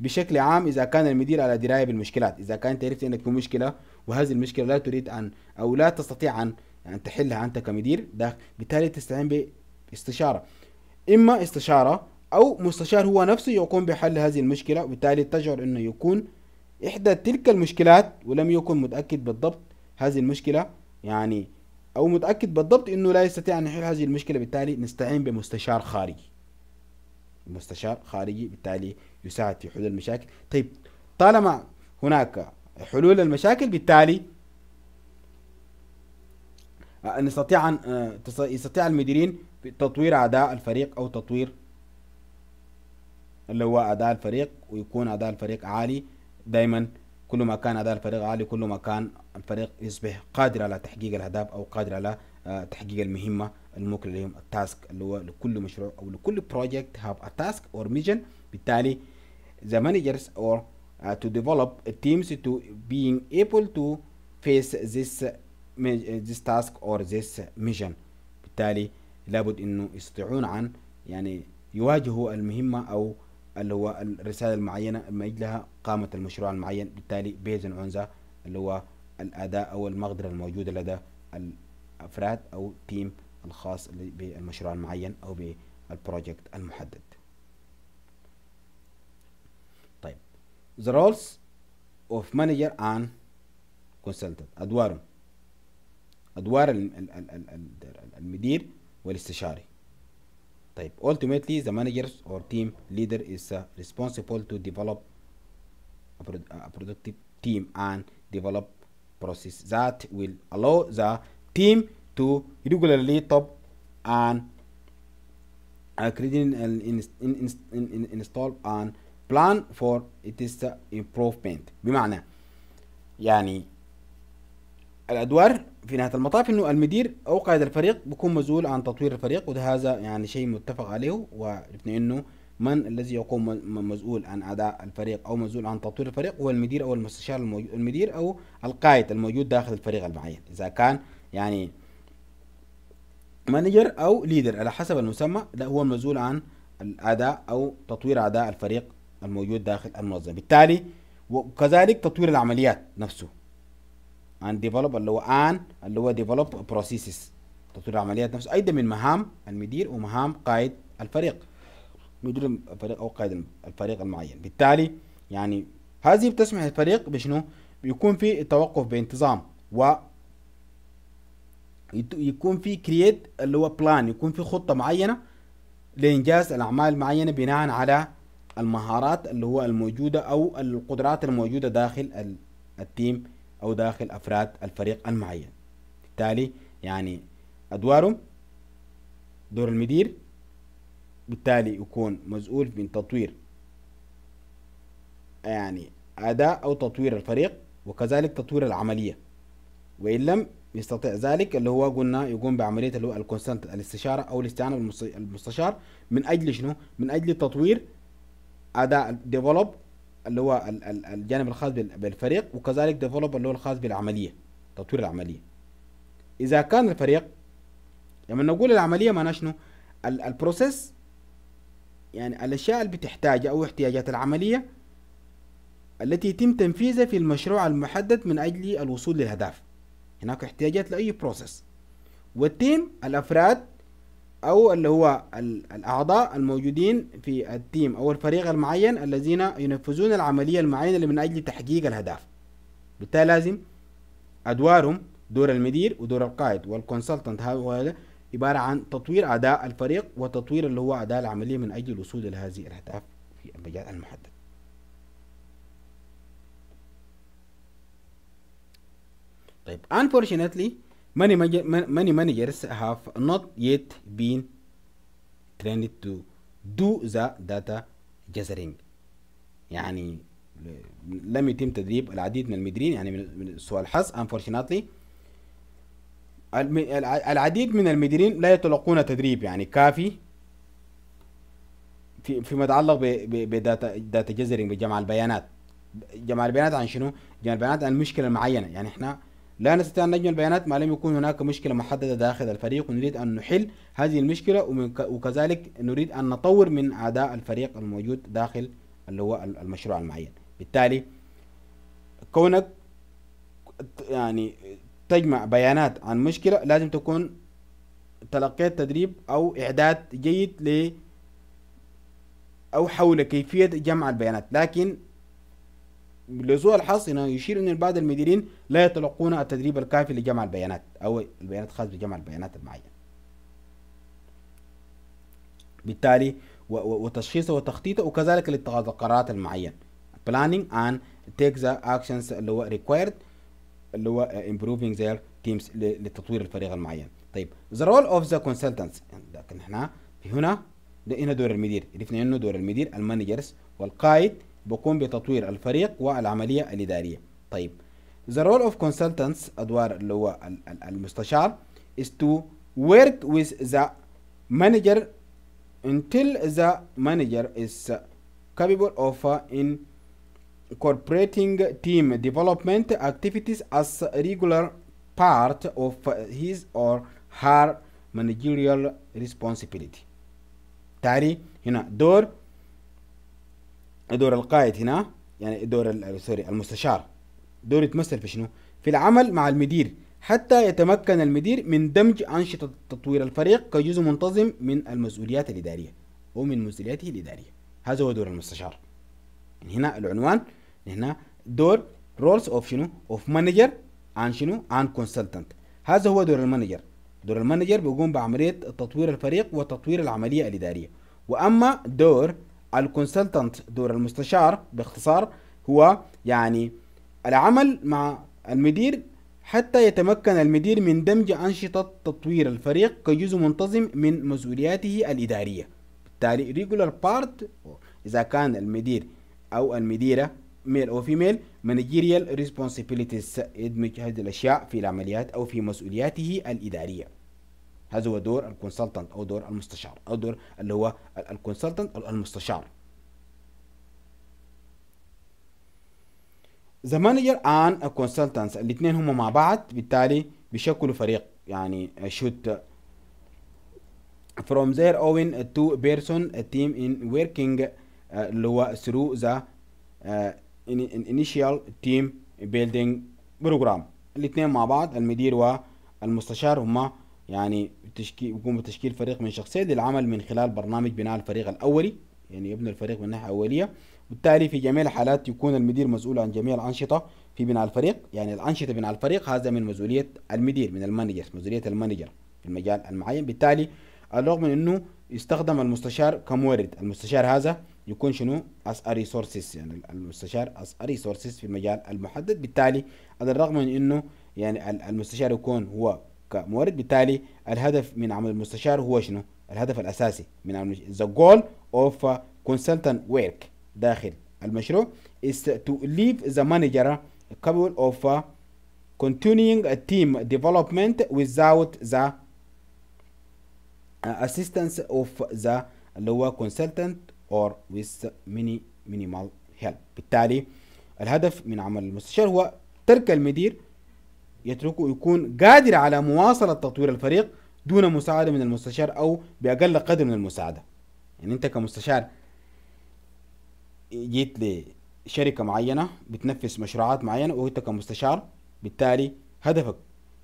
بشكل عام اذا كان المدير على درايه بالمشكلات اذا كان عرفت انك في مشكله وهذه المشكله لا تريد ان او لا تستطيع ان يعني تحلها انت كمدير ده بالتالي تستعين باستشاره اما استشاره أو مستشار هو نفسه يقوم بحل هذه المشكلة وبالتالي تشعر أنه يكون إحدى تلك المشكلات ولم يكن متأكد بالضبط هذه المشكلة يعني أو متأكد بالضبط أنه لا يستطيع أن يحل هذه المشكلة بالتالي نستعين بمستشار خارجي مستشار خارجي بالتالي يساعد في حلول المشاكل طيب طالما هناك حلول المشاكل بالتالي نستطيع أن يستطيع المديرين تطوير أداء الفريق أو تطوير اللي هو اداء الفريق ويكون اداء الفريق عالي دايما كل ما كان اداء الفريق عالي كل ما كان الفريق يصبح قادر على تحقيق الاهداف او قادر على آه، تحقيق المهمه الموكله لهم التاسك اللي هو لكل مشروع او لكل بروجكت هاف ا تاسك اور ميجن بالتالي the managers or uh, to develop teams to being able to face this آه، this task or this mission بالتالي لابد انه يستطيعون عن يعني يواجهوا المهمه او اللي هو الرسالة المعينة من أجلها قامت المشروع المعين بالتالي بيز عنزة اللي هو الأداء أو المقدرة الموجودة لدى الأفراد أو تيم الخاص بالمشروع المعين أو بالبروجكت المحدد طيب The roles of manager and consultant أدوارهم أدوار المدير والاستشاري ultimately the managers or team leader is uh, responsible to develop a, pro uh, a productive team and develop process that will allow the team to regularly top and uh, creating and in, in, in, install and plan for it is uh, improvement بمعنى يعني الادوار في نهايه المطاف انه المدير او قائد الفريق بيكون مسؤول عن تطوير الفريق وهذا يعني شيء متفق عليه وعرفنا انه من الذي يقوم مسؤول عن اداء الفريق او مسؤول عن تطوير الفريق هو المدير او المستشار الموجود المدير او القائد الموجود داخل الفريق المعين اذا كان يعني مانجر او ليدر على حسب المسمى لا هو المسؤول عن الاداء او تطوير اداء الفريق الموجود داخل المنظمه بالتالي وكذلك تطوير العمليات نفسه ان ديفلوب اللي هو ان اللي هو ديفلوب بروسيسز تطوير العمليات نفسه ايضا من مهام المدير ومهام قائد الفريق مدير الفريق او قائد الفريق المعين بالتالي يعني هذه بتسمح الفريق بشنو يكون في توقف بانتظام و يكون في كرييت اللي هو بلان يكون في خطه معينه لانجاز الاعمال المعينه بناء على المهارات اللي هو الموجوده او القدرات الموجوده داخل التيم أو داخل أفراد الفريق المعين بالتالي يعني أدوارهم دور المدير بالتالي يكون مسؤول من تطوير يعني أداء أو تطوير الفريق وكذلك تطوير العملية وإن لم يستطع ذلك اللي هو قلنا يقوم بعملية اللي هو الكونسنت الاستشارة أو الاستعانة بالمستشار من أجل شنو؟ من أجل تطوير أداء ديفلوب اللي هو الجانب الخاص بالفريق وكذلك ديفلوب اللي هو الخاص بالعمليه تطوير العمليه اذا كان الفريق لما يعني نقول العمليه معناها شنو البروسيس يعني الاشياء اللي بتحتاجها او احتياجات العمليه التي يتم تنفيذها في المشروع المحدد من اجل الوصول للاهداف هناك احتياجات لاي بروسيس والتيم الافراد أو اللي هو الأعضاء الموجودين في التيم أو الفريق المعين الذين ينفذون العملية المعينة اللي من أجل تحقيق الأهداف بالتالي لازم أدوارهم دور المدير ودور القائد والكونسلتنت هذا عبارة عن تطوير أداء الفريق وتطوير اللي هو أداء العملية من أجل الوصول إلى هذه الأهداف في المجال المحدد طيب unfortunately many, many managers have not yet been trained to do the data gathering يعني لم يتم تدريب العديد من المديرين يعني من سوء الحظ unfortunately العديد من المديرين لا يتلقون تدريب يعني كافي في فيما يتعلق بداتا داتا جزرينج بجمع البيانات جمع البيانات عن شنو؟ جمع البيانات عن مشكله معينه يعني احنا لا نستطيع أن نجمع البيانات ما لم يكن هناك مشكلة محددة داخل الفريق ونريد أن نحل هذه المشكلة وكذلك نريد أن نطور من أداء الفريق الموجود داخل اللي هو المشروع المعين بالتالي كونك يعني تجمع بيانات عن مشكلة لازم تكون تلقيت تدريب أو إعداد جيد ل أو حول كيفية جمع البيانات لكن لسوء الحظ هنا يشير ان بعض المديرين لا يتلقون التدريب الكافي لجمع البيانات او البيانات الخاصه بجمع البيانات المعينه بالتالي وتشخيصه وتخطيطه وكذلك لاتخاذ القرارات المعينه. planning and take the actions اللي هو required اللي هو improving their teams لتطوير الفريق المعين طيب the role of the consultants لكن احنا هنا هنا دور المدير عرفنا انه دور المدير المانجرز والقائد بقوم بتطوير الفريق والعملية الإدارية طيب the role of consultants أدوار اللي هو المستشار is to work with the manager until the manager is capable of incorporating team development activities as a regular part of his or her managerial responsibility. تاري هنا دور دور القائد هنا يعني دور سوري المستشار دور يتمثل في شنو؟ في العمل مع المدير حتى يتمكن المدير من دمج أنشطة تطوير الفريق كجزء منتظم من المسؤوليات الإدارية ومن مسؤولياته الإدارية هذا هو دور المستشار يعني هنا العنوان هنا دور رولز اوف شنو اوف مانجر عن شنو عن كونسلتنت هذا هو دور المانجر دور المانجر بيقوم بعملية تطوير الفريق وتطوير العملية الإدارية وأما دور الكونسلتنت دور المستشار باختصار هو يعني العمل مع المدير حتى يتمكن المدير من دمج أنشطة تطوير الفريق كجزء منتظم من مسؤولياته الإدارية بالتالي regular part إذا كان المدير أو المديرة ميل أو فيميل managerial responsibilities يدمج هذه الأشياء في العمليات أو في مسؤولياته الإدارية هذا هو دور الكونسلتنت او دور المستشار او دور اللي هو الكونسلتنت او المستشار ذا مانجر ان الكونسلتنس الاثنين هم مع بعض بالتالي بيشكلوا فريق يعني شوت from their own two person a team in working آه، اللي هو through the آه، initial team building program الاثنين مع بعض المدير والمستشار هما يعني تشكيل يقوم بتشكيل فريق من شخصين للعمل من خلال برنامج بناء الفريق الاولي يعني يبنى الفريق من ناحيه اوليه وبالتالي في جميع الحالات يكون المدير مسؤول عن جميع الانشطه في بناء الفريق يعني الانشطه بناء الفريق هذا من مسؤوليه المدير من المانجر مسؤوليه المانجر في المجال المعين بالتالي الرغم من انه يستخدم المستشار كمورد المستشار هذا يكون شنو اس ريسورسز يعني المستشار اس ريسورسز في المجال المحدد بالتالي على الرغم من انه يعني المستشار يكون هو كمورد بالتالي الهدف من عمل المستشار هو شنو؟ الهدف الأساسي من عمل the goal of consultant work داخل المشروع is to leave the manager capable of continuing a team development without the assistance of the اللي هو consultant or with mini minimal help بالتالي الهدف من عمل المستشار هو ترك المدير يتركه يكون قادر على مواصلة تطوير الفريق دون مساعدة من المستشار أو بأقل قدر من المساعدة يعني أنت كمستشار جيت لشركة معينة بتنفذ مشروعات معينة وأنت كمستشار بالتالي هدفك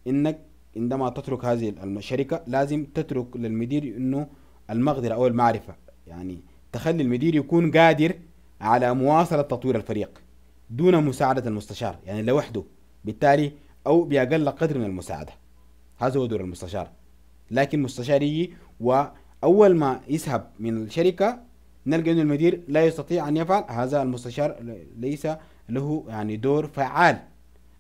أنك عندما تترك هذه الشركة لازم تترك للمدير أنه المقدرة أو المعرفة يعني تخلي المدير يكون قادر على مواصلة تطوير الفريق دون مساعدة المستشار يعني لوحده بالتالي أو بأقل قدر من المساعدة هذا هو دور المستشار لكن مستشار يجي وأول ما يسحب من الشركة نلقى أن المدير لا يستطيع أن يفعل هذا المستشار ليس له يعني دور فعال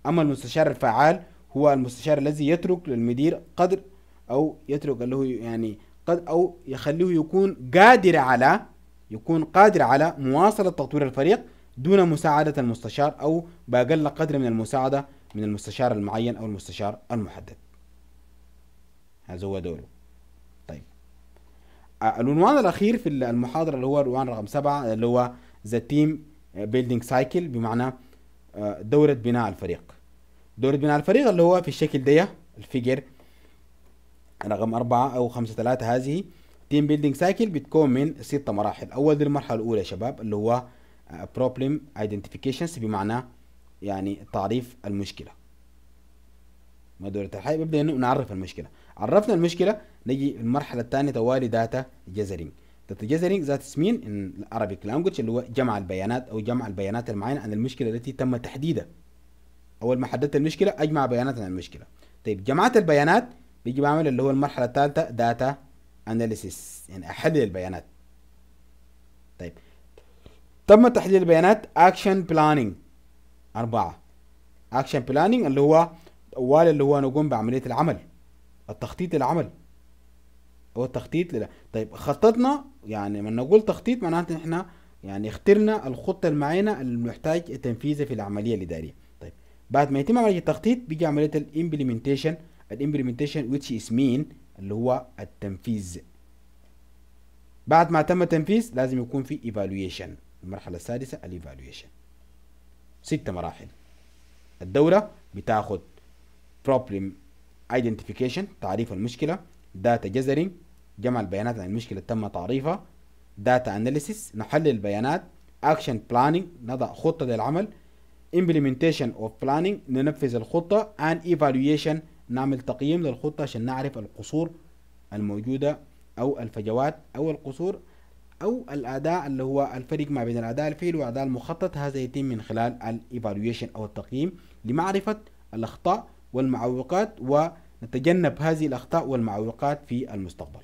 أما المستشار الفعال هو المستشار الذي يترك للمدير قدر أو يترك له يعني قد أو يخليه يكون قادر على يكون قادر على مواصلة تطوير الفريق دون مساعدة المستشار أو بأقل قدر من المساعدة من المستشار المعين أو المستشار المحدد هذا هو دوره طيب آه، العنوان الأخير في المحاضرة اللي هو العنوان رقم سبعة اللي هو ذا تيم بيلدينج سايكل بمعنى آه، دورة بناء الفريق دورة بناء الفريق اللي هو في الشكل ده الفيجر رقم أربعة أو خمسة ثلاثة هذه تيم بيلدينج سايكل بتكون من ست مراحل أول دي المرحلة الأولى يا شباب اللي هو بروبلم آه، ايدنتيفيكيشنز بمعنى يعني تعريف المشكلة مدورة الحياة بيبدأ انه نعرف المشكلة عرفنا المشكلة نجي المرحلة الثانية توالي داتا جزرينج داتا جزرينج ذات اسمين ان Arabic language اللي هو جمع البيانات او جمع البيانات المعينة عن المشكلة التي تم تحديدها اول ما حددت المشكلة اجمع بيانات عن المشكلة طيب جمعت البيانات بيجي بعمل اللي هو المرحلة الثالثة داتا اناليسيس يعني احلل البيانات طيب تم تحليل البيانات اكشن بلاننج أربعة أكشن بلانينج اللي هو أول اللي هو نقوم بعملية العمل التخطيط العمل هو التخطيط للا. طيب خططنا يعني لما نقول تخطيط معناته احنا يعني اخترنا الخطة المعينة اللي بنحتاج تنفيذها في العملية الإدارية طيب بعد ما يتم عملية التخطيط بيجي عملية الامبلمنتيشن الامبلمنتيشن which is mean اللي هو التنفيذ بعد ما تم التنفيذ لازم يكون في evaluation المرحلة السادسة الايفالويشن ست مراحل الدولة بتاخد problem identification تعريف المشكلة data gathering جمع البيانات عن المشكلة تم تعريفها data analysis نحلل البيانات action planning نضع خطة للعمل implementation of planning ننفذ الخطة and evaluation نعمل تقييم للخطة عشان نعرف القصور الموجودة أو الفجوات أو القصور او الاداء اللي هو الفرق ما بين الاداء الفعلي والاداء المخطط هذا يتم من خلال الايفالويشن او التقييم لمعرفه الاخطاء والمعوقات ونتجنب هذه الاخطاء والمعوقات في المستقبل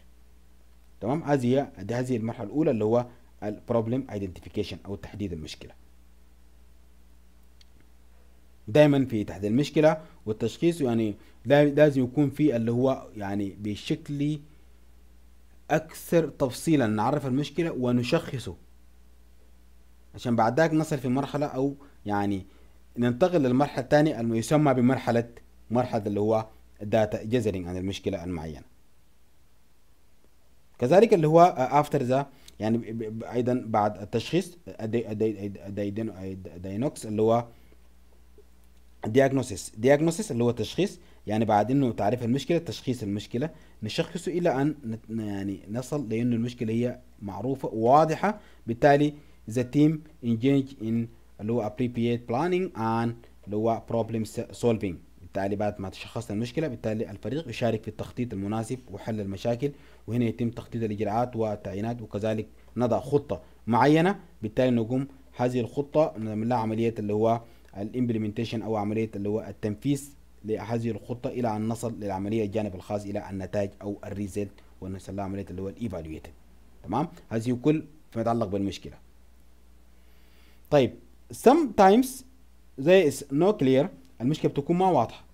تمام هذه هذه المرحله الاولى اللي هو البروبلم ايدنتيفيكيشن او تحديد المشكله دائما في تحديد المشكله والتشخيص يعني لازم يكون في اللي هو يعني بشكل أكثر تفصيلا نعرف المشكلة ونشخصه عشان بعدها نصل في مرحلة أو يعني ننتقل للمرحلة الثانية المسمى بمرحلة مرحلة اللي هو داتا جزرينج عن المشكلة المعينة كذلك اللي هو افتر ذا يعني ايضا بعد التشخيص داينوكس اللي هو دياجنوسيس دياجنوسيس اللي هو التشخيص يعني بعد انه تعريف المشكله تشخيص المشكله نشخصه الى ان يعني نصل لانه المشكله هي معروفه وواضحه بالتالي the team engage in اللي هو appropriate planning and اللي هو problem solving بالتالي بعد ما تشخصنا المشكله بالتالي الفريق يشارك في التخطيط المناسب وحل المشاكل وهنا يتم تخطيط الاجراءات والتعيينات وكذلك نضع خطه معينه بالتالي نقوم هذه الخطه نعمل لها عمليه اللي هو الامبلمنتيشن او عمليه اللي هو التنفيذ لهذه الخطة إلى أن نصل للعملية الجانب الخاص إلى النتائج أو الريزلت ونسأل الله عملية اللي هو الإيفالويتد تمام هذه كل فيما يتعلق بالمشكلة طيب sometimes there is no clear المشكلة بتكون ما واضحة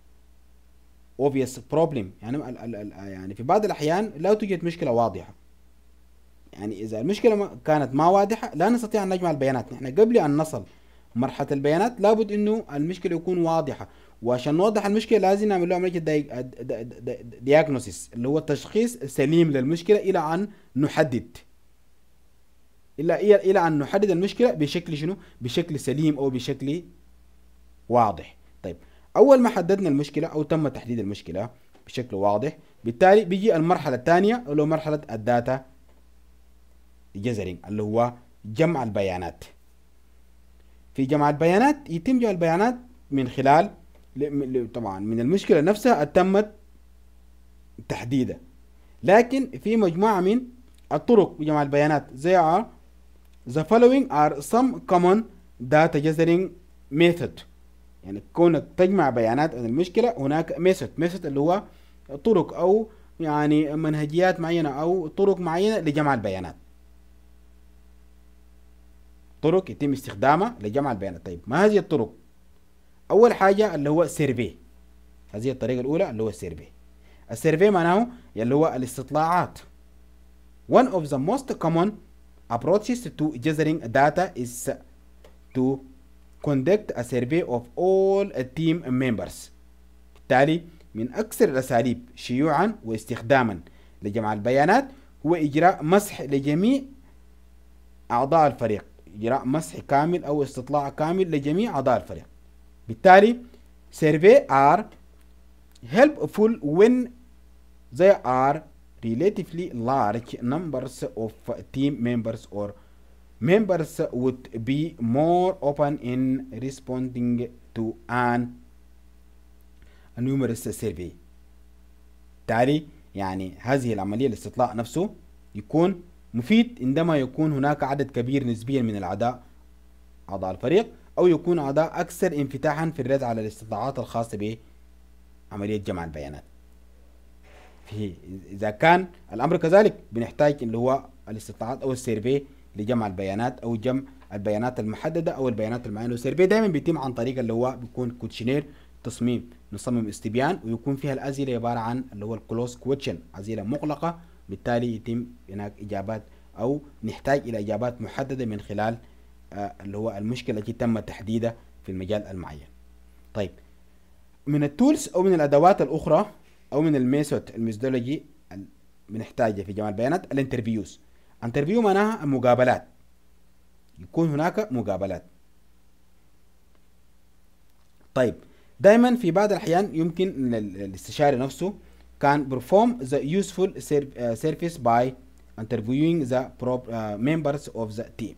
obvious problem يعني ال ال ال يعني في بعض الأحيان لا توجد مشكلة واضحة يعني إذا المشكلة ما كانت ما واضحة لا نستطيع أن نجمع البيانات نحن قبل أن نصل مرحله البيانات لابد انه المشكله يكون واضحه وعشان نوضح المشكله لازم نعمل له عمليه دياجنوسيس اللي هو تشخيص سليم للمشكله الى ان نحدد الى الى ان نحدد المشكله بشكل شنو بشكل سليم او بشكل واضح طيب اول ما حددنا المشكله او تم تحديد المشكله بشكل واضح بالتالي بيجي المرحله الثانيه اللي هو مرحله الداتا جزرين اللي هو جمع البيانات في جمع البيانات يتم جمع البيانات من خلال طبعا من المشكلة نفسها تمت تحديدها لكن في مجموعة من الطرق لجمع البيانات زي ار the following are some common data gathering method يعني كونك تجمع بيانات عن المشكلة هناك ميثود ميثود اللي هو طرق أو يعني منهجيات معينة أو طرق معينة لجمع البيانات طرق يتم استخدامها لجمع البيانات طيب ما هذه الطرق اول حاجه اللي هو سيرفي هذه الطريقه الاولى اللي هو سيرفي السيرفي معناه اللي هو الاستطلاعات one of the most common approaches to gathering data is to conduct a survey of all team members بالتالي من أكثر الأساليب شيوعا واستخداما لجمع البيانات هو إجراء مسح لجميع أعضاء الفريق اجراء مسح كامل او استطلاع كامل لجميع اعضاء الفريق بالتالي survey are helpful when there are relatively large numbers of team members or members would be more open in responding to an numerous survey. بالتالي يعني هذه العملية الاستطلاع نفسه يكون مفيد عندما يكون هناك عدد كبير نسبيا من الأعضاء أعضاء الفريق أو يكون أعضاء أكثر انفتاحا في الرد على الاستطاعات الخاصة بعملية جمع البيانات في إذا كان الأمر كذلك بنحتاج اللي هو الاستطاعات أو السيرفي لجمع البيانات أو جمع البيانات المحددة أو البيانات المعينة والسيرفي دائما بيتم عن طريق اللي هو بيكون كوتشنير تصميم نصمم استبيان ويكون فيها الأسئلة عبارة عن اللي هو الكلوز كوتشن أسئلة مغلقة بالتالي يتم هناك إجابات أو نحتاج إلى إجابات محددة من خلال آه، اللي هو المشكلة التي تم تحديدها في المجال المعين طيب من التولز أو من الأدوات الأخرى أو من الميثود الميثودولوجي بنحتاجها في جمع البيانات الانترفيوز انترفيو معناها مقابلات يكون هناك مقابلات طيب دايما في بعض الأحيان يمكن للاستشاري نفسه can perform the useful serv uh, service by interviewing the prop, uh, members of the team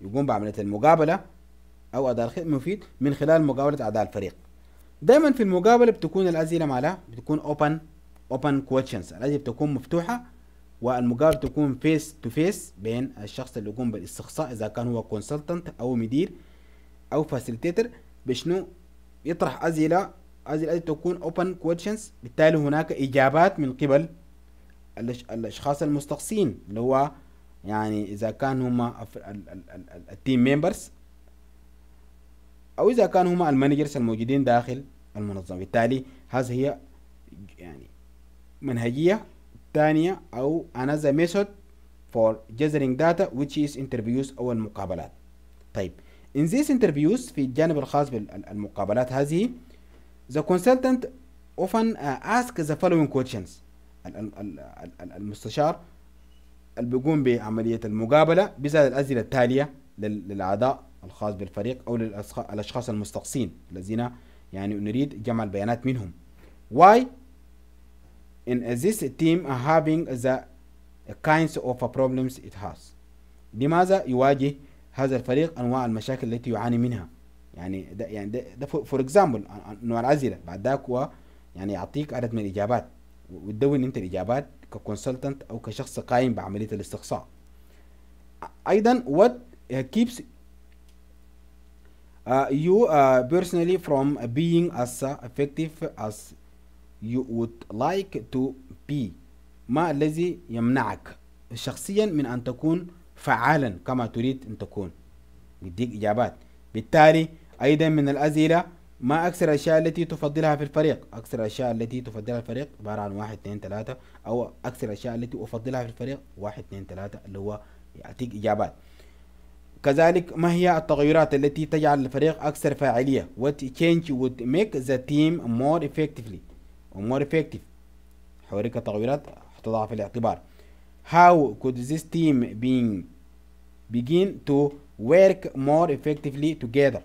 يقوم بعملية المقابلة أو أداء الخدمة المفيد من خلال مقابلة أعضاء الفريق دايما في المقابلة بتكون الأسئلة معناها بتكون open open questions الأسئلة بتكون مفتوحة والمقابلة تكون فيس تو فيس بين الشخص اللي يقوم بالاستقصاء إذا كان هو كونسلتنت أو مدير أو فاسيلتيتر بشنو يطرح أسئلة هذه الأسئلة تكون open questions بالتالي هناك إجابات من قبل الأشخاص المستقصين اللي هو يعني إذا كان هما التيم ممبرز أو إذا كان هما المانجرز الموجودين داخل المنظمة بالتالي هذه هي يعني منهجية ثانية أو another method for gathering data which is interviews أو المقابلات طيب in these interviews في الجانب الخاص بالمقابلات هذه The consultant often uh, asks the following questions المستشار اللي بيقوم بعملية المقابلة بيسأل الأسئلة التالية للأعضاء الخاص بالفريق أو للأشخاص المستقصين الذين يعني نريد جمع البيانات منهم why in this team are having the kinds of problems it has لماذا يواجه هذا الفريق أنواع المشاكل التي يعاني منها يعني ده يعني ده, فور اكزامبل نوع العزله بعد ذاك هو يعني يعطيك عدد من الاجابات وتدون انت الاجابات ككونسلتنت او كشخص قائم بعمليه الاستقصاء ايضا what keeps يو uh, you فروم uh, personally from being as effective as you would like to be ما الذي يمنعك شخصيا من ان تكون فعالا كما تريد ان تكون بيديك اجابات بالتالي أيضا من الأسئلة ما أكثر الأشياء التي تفضلها في الفريق أكثر الأشياء التي تفضلها في الفريق عبارة عن واحد اثنين ثلاثة أو أكثر الأشياء التي أفضلها في الفريق واحد اثنين ثلاثة اللي هو يعطيك إجابات كذلك ما هي التغيرات التي تجعل الفريق أكثر فاعلية what change would make the team more effectively or more effective حوريك التغيرات تضع في الاعتبار how could this team being begin to work more effectively together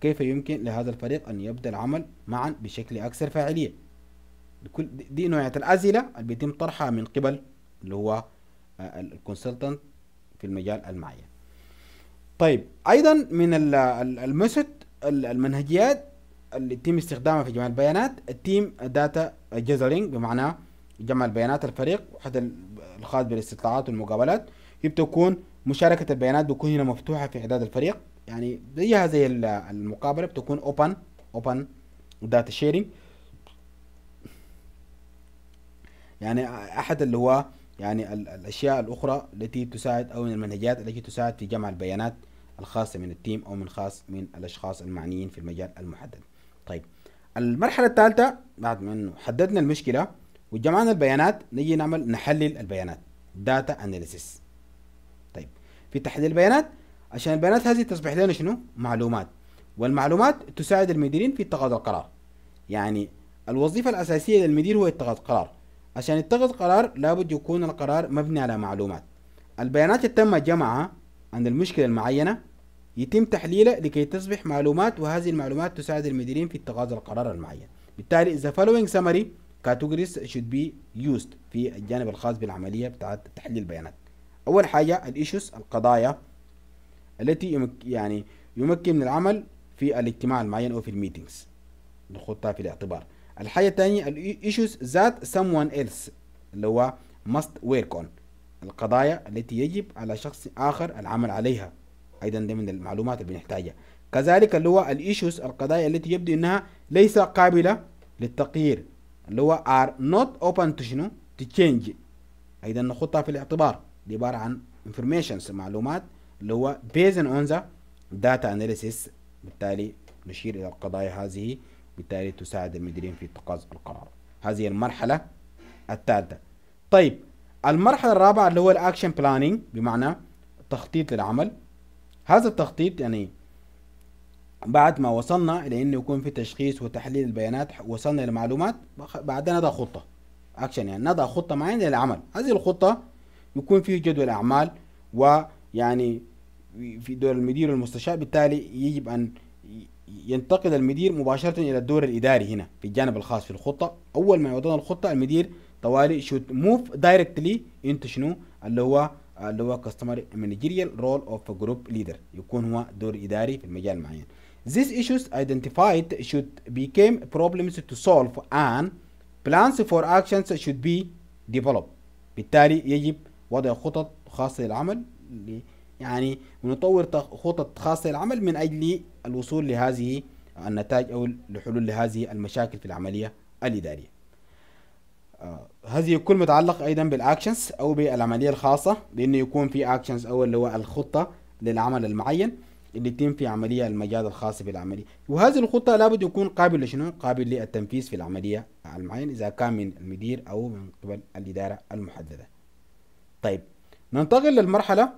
كيف يمكن لهذا الفريق أن يبدأ العمل معا بشكل أكثر فاعلية كل دي نوعية الأسئلة اللي بيتم طرحها من قبل اللي هو آه، الكونسلتنت في المجال المعين طيب أيضا من المسد المنهجيات اللي يتم استخدامها في جمع البيانات التيم داتا جيزلينج بمعنى جمع البيانات الفريق وحتى الخاص بالاستطلاعات والمقابلات هي بتكون مشاركة البيانات بتكون هنا مفتوحة في إعداد الفريق يعني زيها زي المقابله بتكون اوبن اوبن داتا شيرنج يعني احد اللي هو يعني الاشياء الاخرى التي تساعد او من المنهجات التي تساعد في جمع البيانات الخاصه من التيم او من خاص من الاشخاص المعنيين في المجال المحدد طيب المرحله الثالثه بعد ما انه حددنا المشكله وجمعنا البيانات نجي نعمل نحلل البيانات داتا اناليسيس طيب في تحليل البيانات عشان البيانات هذه تصبح لنا شنو معلومات والمعلومات تساعد المديرين في اتخاذ القرار يعني الوظيفة الأساسية للمدير هو اتخاذ قرار عشان يتخذ قرار لابد يكون القرار مبني على معلومات البيانات تم جمعها عند المشكلة المعينة يتم تحليلها لكي تصبح معلومات وهذه المعلومات تساعد المديرين في اتخاذ القرار المعين بالتالي the following summary categories should be used في الجانب الخاص بالعملية بتاعت تحليل البيانات أول حاجة الايشوز القضايا التي يعني يمكن من العمل في الاجتماع المعين أو في الميتينجز نحطها في الاعتبار الحاجة الثانية issues that someone else اللي هو must work on القضايا التي يجب على شخص آخر العمل عليها أيضا ده من المعلومات اللي بنحتاجها كذلك اللي هو الإيشوز القضايا التي يبدو أنها ليس قابلة للتغيير اللي هو are not open to شنو to change أيضا نحطها في الاعتبار دي عبارة عن informations معلومات اللي هو بيزن اون ذا داتا اناليسيس بالتالي نشير الى القضايا هذه بالتالي تساعد المديرين في اتخاذ القرار هذه المرحله الثالثه طيب المرحله الرابعه اللي هو الاكشن بلاننج بمعنى تخطيط للعمل هذا التخطيط يعني بعد ما وصلنا الى انه يكون في تشخيص وتحليل البيانات وصلنا للمعلومات بعدين نضع خطه اكشن يعني نضع خطه معينه للعمل هذه الخطه يكون فيه جدول اعمال ويعني في دور المدير والمستشار بالتالي يجب ان ينتقل المدير مباشره الى الدور الاداري هنا في الجانب الخاص في الخطه اول ما يوضعنا الخطه المدير طوالي شوت موف دايركتلي انت شنو اللي هو اللي هو كاستمر مانجيريال رول اوف جروب ليدر يكون هو دور اداري في المجال المعين These issues identified should become problems to solve and plans for actions should be developed. بالتالي يجب وضع خطط خاصة للعمل يعني ونطور خطط خاصة للعمل من أجل الوصول لهذه النتائج أو لحلول لهذه المشاكل في العملية الإدارية آه، هذه كل متعلق أيضا بالأكشنز أو بالعملية الخاصة بأنه يكون في أكشنز أو اللي هو الخطة للعمل المعين اللي يتم في عملية المجال الخاص بالعملية وهذه الخطة لابد يكون قابل لشنو؟ قابل للتنفيذ في العملية المعين إذا كان من المدير أو من قبل الإدارة المحددة طيب ننتقل للمرحلة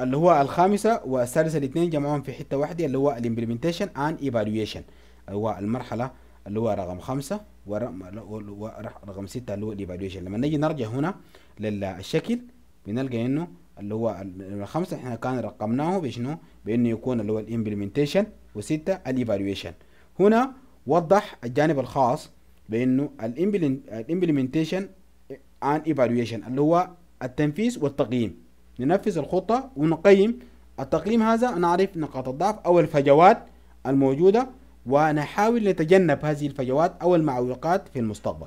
اللي هو الخامسة والسادسة الاثنين جمعهم في حتة واحدة اللي هو الامبلمنتيشن اند ايفالويشن اللي هو المرحلة اللي هو رقم خمسة ورقم ستة اللي هو الايفالويشن لما نجي نرجع هنا للشكل بنلقى انه اللي هو الخمسة احنا كان رقمناه بشنو بانه يكون اللي هو الامبلمنتيشن وستة الايفالويشن هنا وضح الجانب الخاص بانه الامبلمنتيشن اند ايفالويشن اللي هو التنفيذ والتقييم ننفذ الخطة ونقيم التقييم هذا نعرف نقاط الضعف أو الفجوات الموجودة ونحاول نتجنب هذه الفجوات أو المعوقات في المستقبل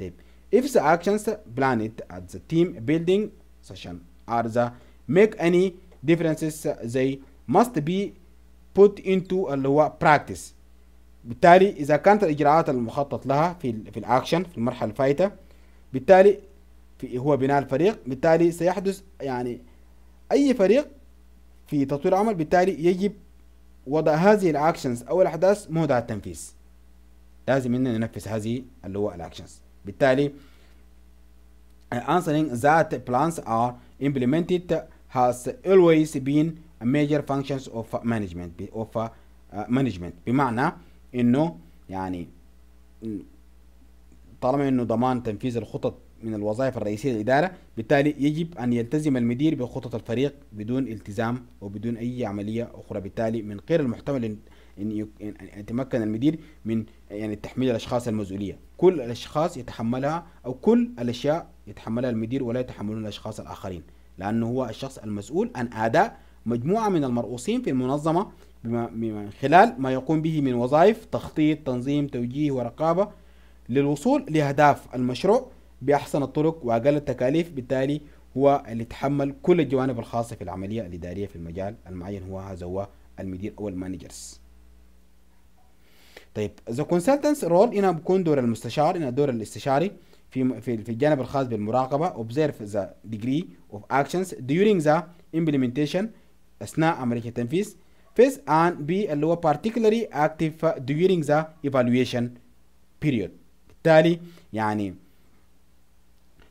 طيب if the actions planned at the team building session are the make any differences they must be put into اللي هو practice بالتالي إذا كانت الإجراءات المخطط لها في في الأكشن في المرحلة الفائتة بالتالي في هو بناء الفريق بالتالي سيحدث يعني اي فريق في تطوير عمل بالتالي يجب وضع هذه الاكشنز او الاحداث موضع التنفيذ لازم اننا ننفذ هذه اللي هو الاكشنز بالتالي answering that plans are implemented has always been a major functions of management of uh, management بمعنى انه يعني طالما انه ضمان تنفيذ الخطط من الوظائف الرئيسية للإدارة بالتالي يجب أن يلتزم المدير بخطط الفريق بدون التزام وبدون أي عملية أخرى بالتالي من غير المحتمل أن يتمكن المدير من يعني تحميل الأشخاص المسؤولية كل الأشخاص يتحملها أو كل الأشياء يتحملها المدير ولا يتحملون الأشخاص الآخرين لأنه هو الشخص المسؤول عن أداء مجموعة من المرؤوسين في المنظمة بما من خلال ما يقوم به من وظائف تخطيط تنظيم توجيه ورقابة للوصول لأهداف المشروع بأحسن الطرق وأقل التكاليف بالتالي هو اللي يتحمل كل الجوانب الخاصة في العملية الإدارية في المجال المعين هو هذا هو المدير أو المانجرز طيب ذا كونسلتنس رول هنا بكون دور المستشار هنا دور الاستشاري في في في الجانب الخاص بالمراقبة observe the degree of actions during the implementation أثناء عملية التنفيذ phase and بي اللي هو particularly active during the evaluation period بالتالي يعني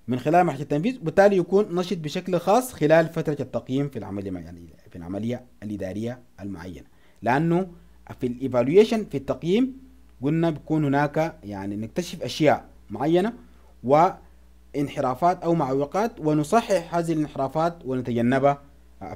من خلال محك التنفيذ وبالتالي يكون نشط بشكل خاص خلال فترة التقييم في العملية يعني في العملية الإدارية المعينة لأنه في الإيفالويشن في التقييم قلنا بيكون هناك يعني نكتشف أشياء معينة وانحرافات أو معوقات ونصحح هذه الانحرافات ونتجنبها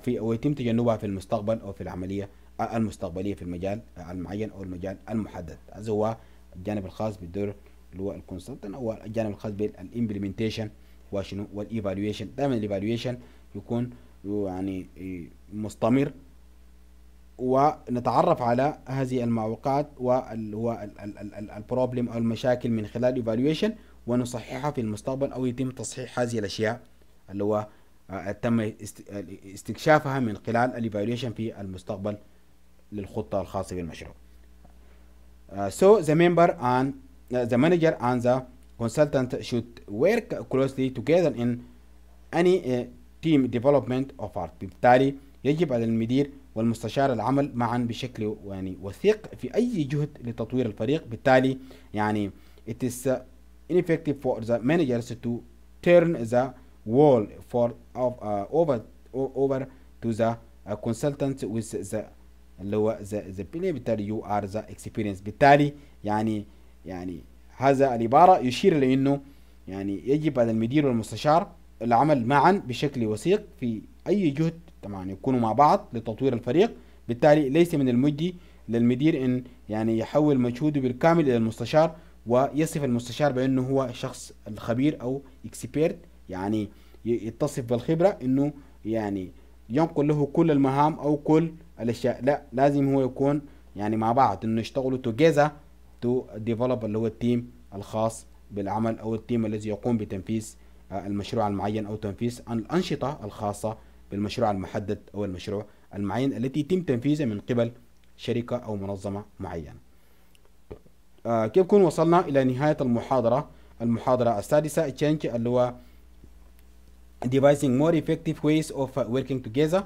في ويتم تجنبها في المستقبل أو في العملية المستقبلية في المجال المعين أو المجال المحدد هذا هو الجانب الخاص بالدور اللي هو الكونسلتنت او الجانب الخاص بالامبلمنتيشن وشنو والايفالويشن دائما الايفالويشن يكون يعني مستمر ونتعرف على هذه المعوقات واللي هو البروبلم او المشاكل من خلال ايفالويشن ونصححها في المستقبل او يتم تصحيح هذه الاشياء اللي هو آه، تم استكشافها من خلال الايفالويشن في المستقبل للخطه الخاصه بالمشروع. Uh, so the member and the manager and the consultant should work closely together in any team development of art. بالتالي يجب على المدير والمستشار العمل معا بشكل يعني وثيق في اي جهد لتطوير الفريق بالتالي يعني it is ineffective for the managers to turn the wall for uh, over over to the uh, consultants with the اللي هو the, the بالتالي you are the experience بالتالي يعني يعني هذا العبارة يشير لأنه يعني يجب على المدير والمستشار العمل معا بشكل وثيق في أي جهد طبعا يكونوا مع بعض لتطوير الفريق بالتالي ليس من المجدي للمدير أن يعني يحول مجهوده بالكامل إلى المستشار ويصف المستشار بأنه هو الشخص الخبير أو اكسبيرت يعني يتصف بالخبرة أنه يعني ينقل له كل المهام أو كل الأشياء لا لازم هو يكون يعني مع بعض أنه يشتغلوا توجيزا تو ديفلوب اللي هو التيم الخاص بالعمل او التيم الذي يقوم بتنفيذ آه، المشروع المعين او تنفيذ الانشطه الخاصه بالمشروع المحدد او المشروع المعين التي يتم تنفيذه من قبل شركه او منظمه معينه. آه، كيف نكون وصلنا الى نهايه المحاضره المحاضره السادسه تشينج اللي هو devising more effective ways of working together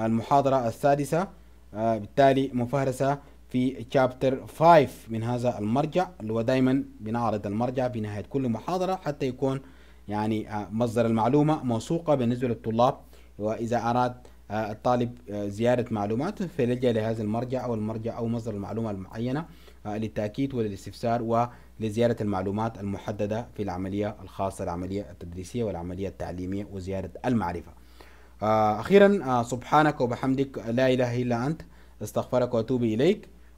المحاضره السادسه آه، بالتالي مفهرسه في شابتر 5 من هذا المرجع اللي هو دايما بنعرض المرجع بنهاية كل محاضرة حتى يكون يعني آه، مصدر المعلومة موثوقة بالنسبة للطلاب وإذا أراد آه، الطالب آه، زيارة معلوماته فيلجأ لهذا المرجع أو المرجع أو مصدر المعلومة المعينة للتأكيد وللاستفسار ولزيارة المعلومات المحددة في العملية الخاصة العملية التدريسية والعملية التعليمية وزيارة المعرفة أخيرا سبحانك وبحمدك لا إله إلا أنت استغفرك وأتوب إليك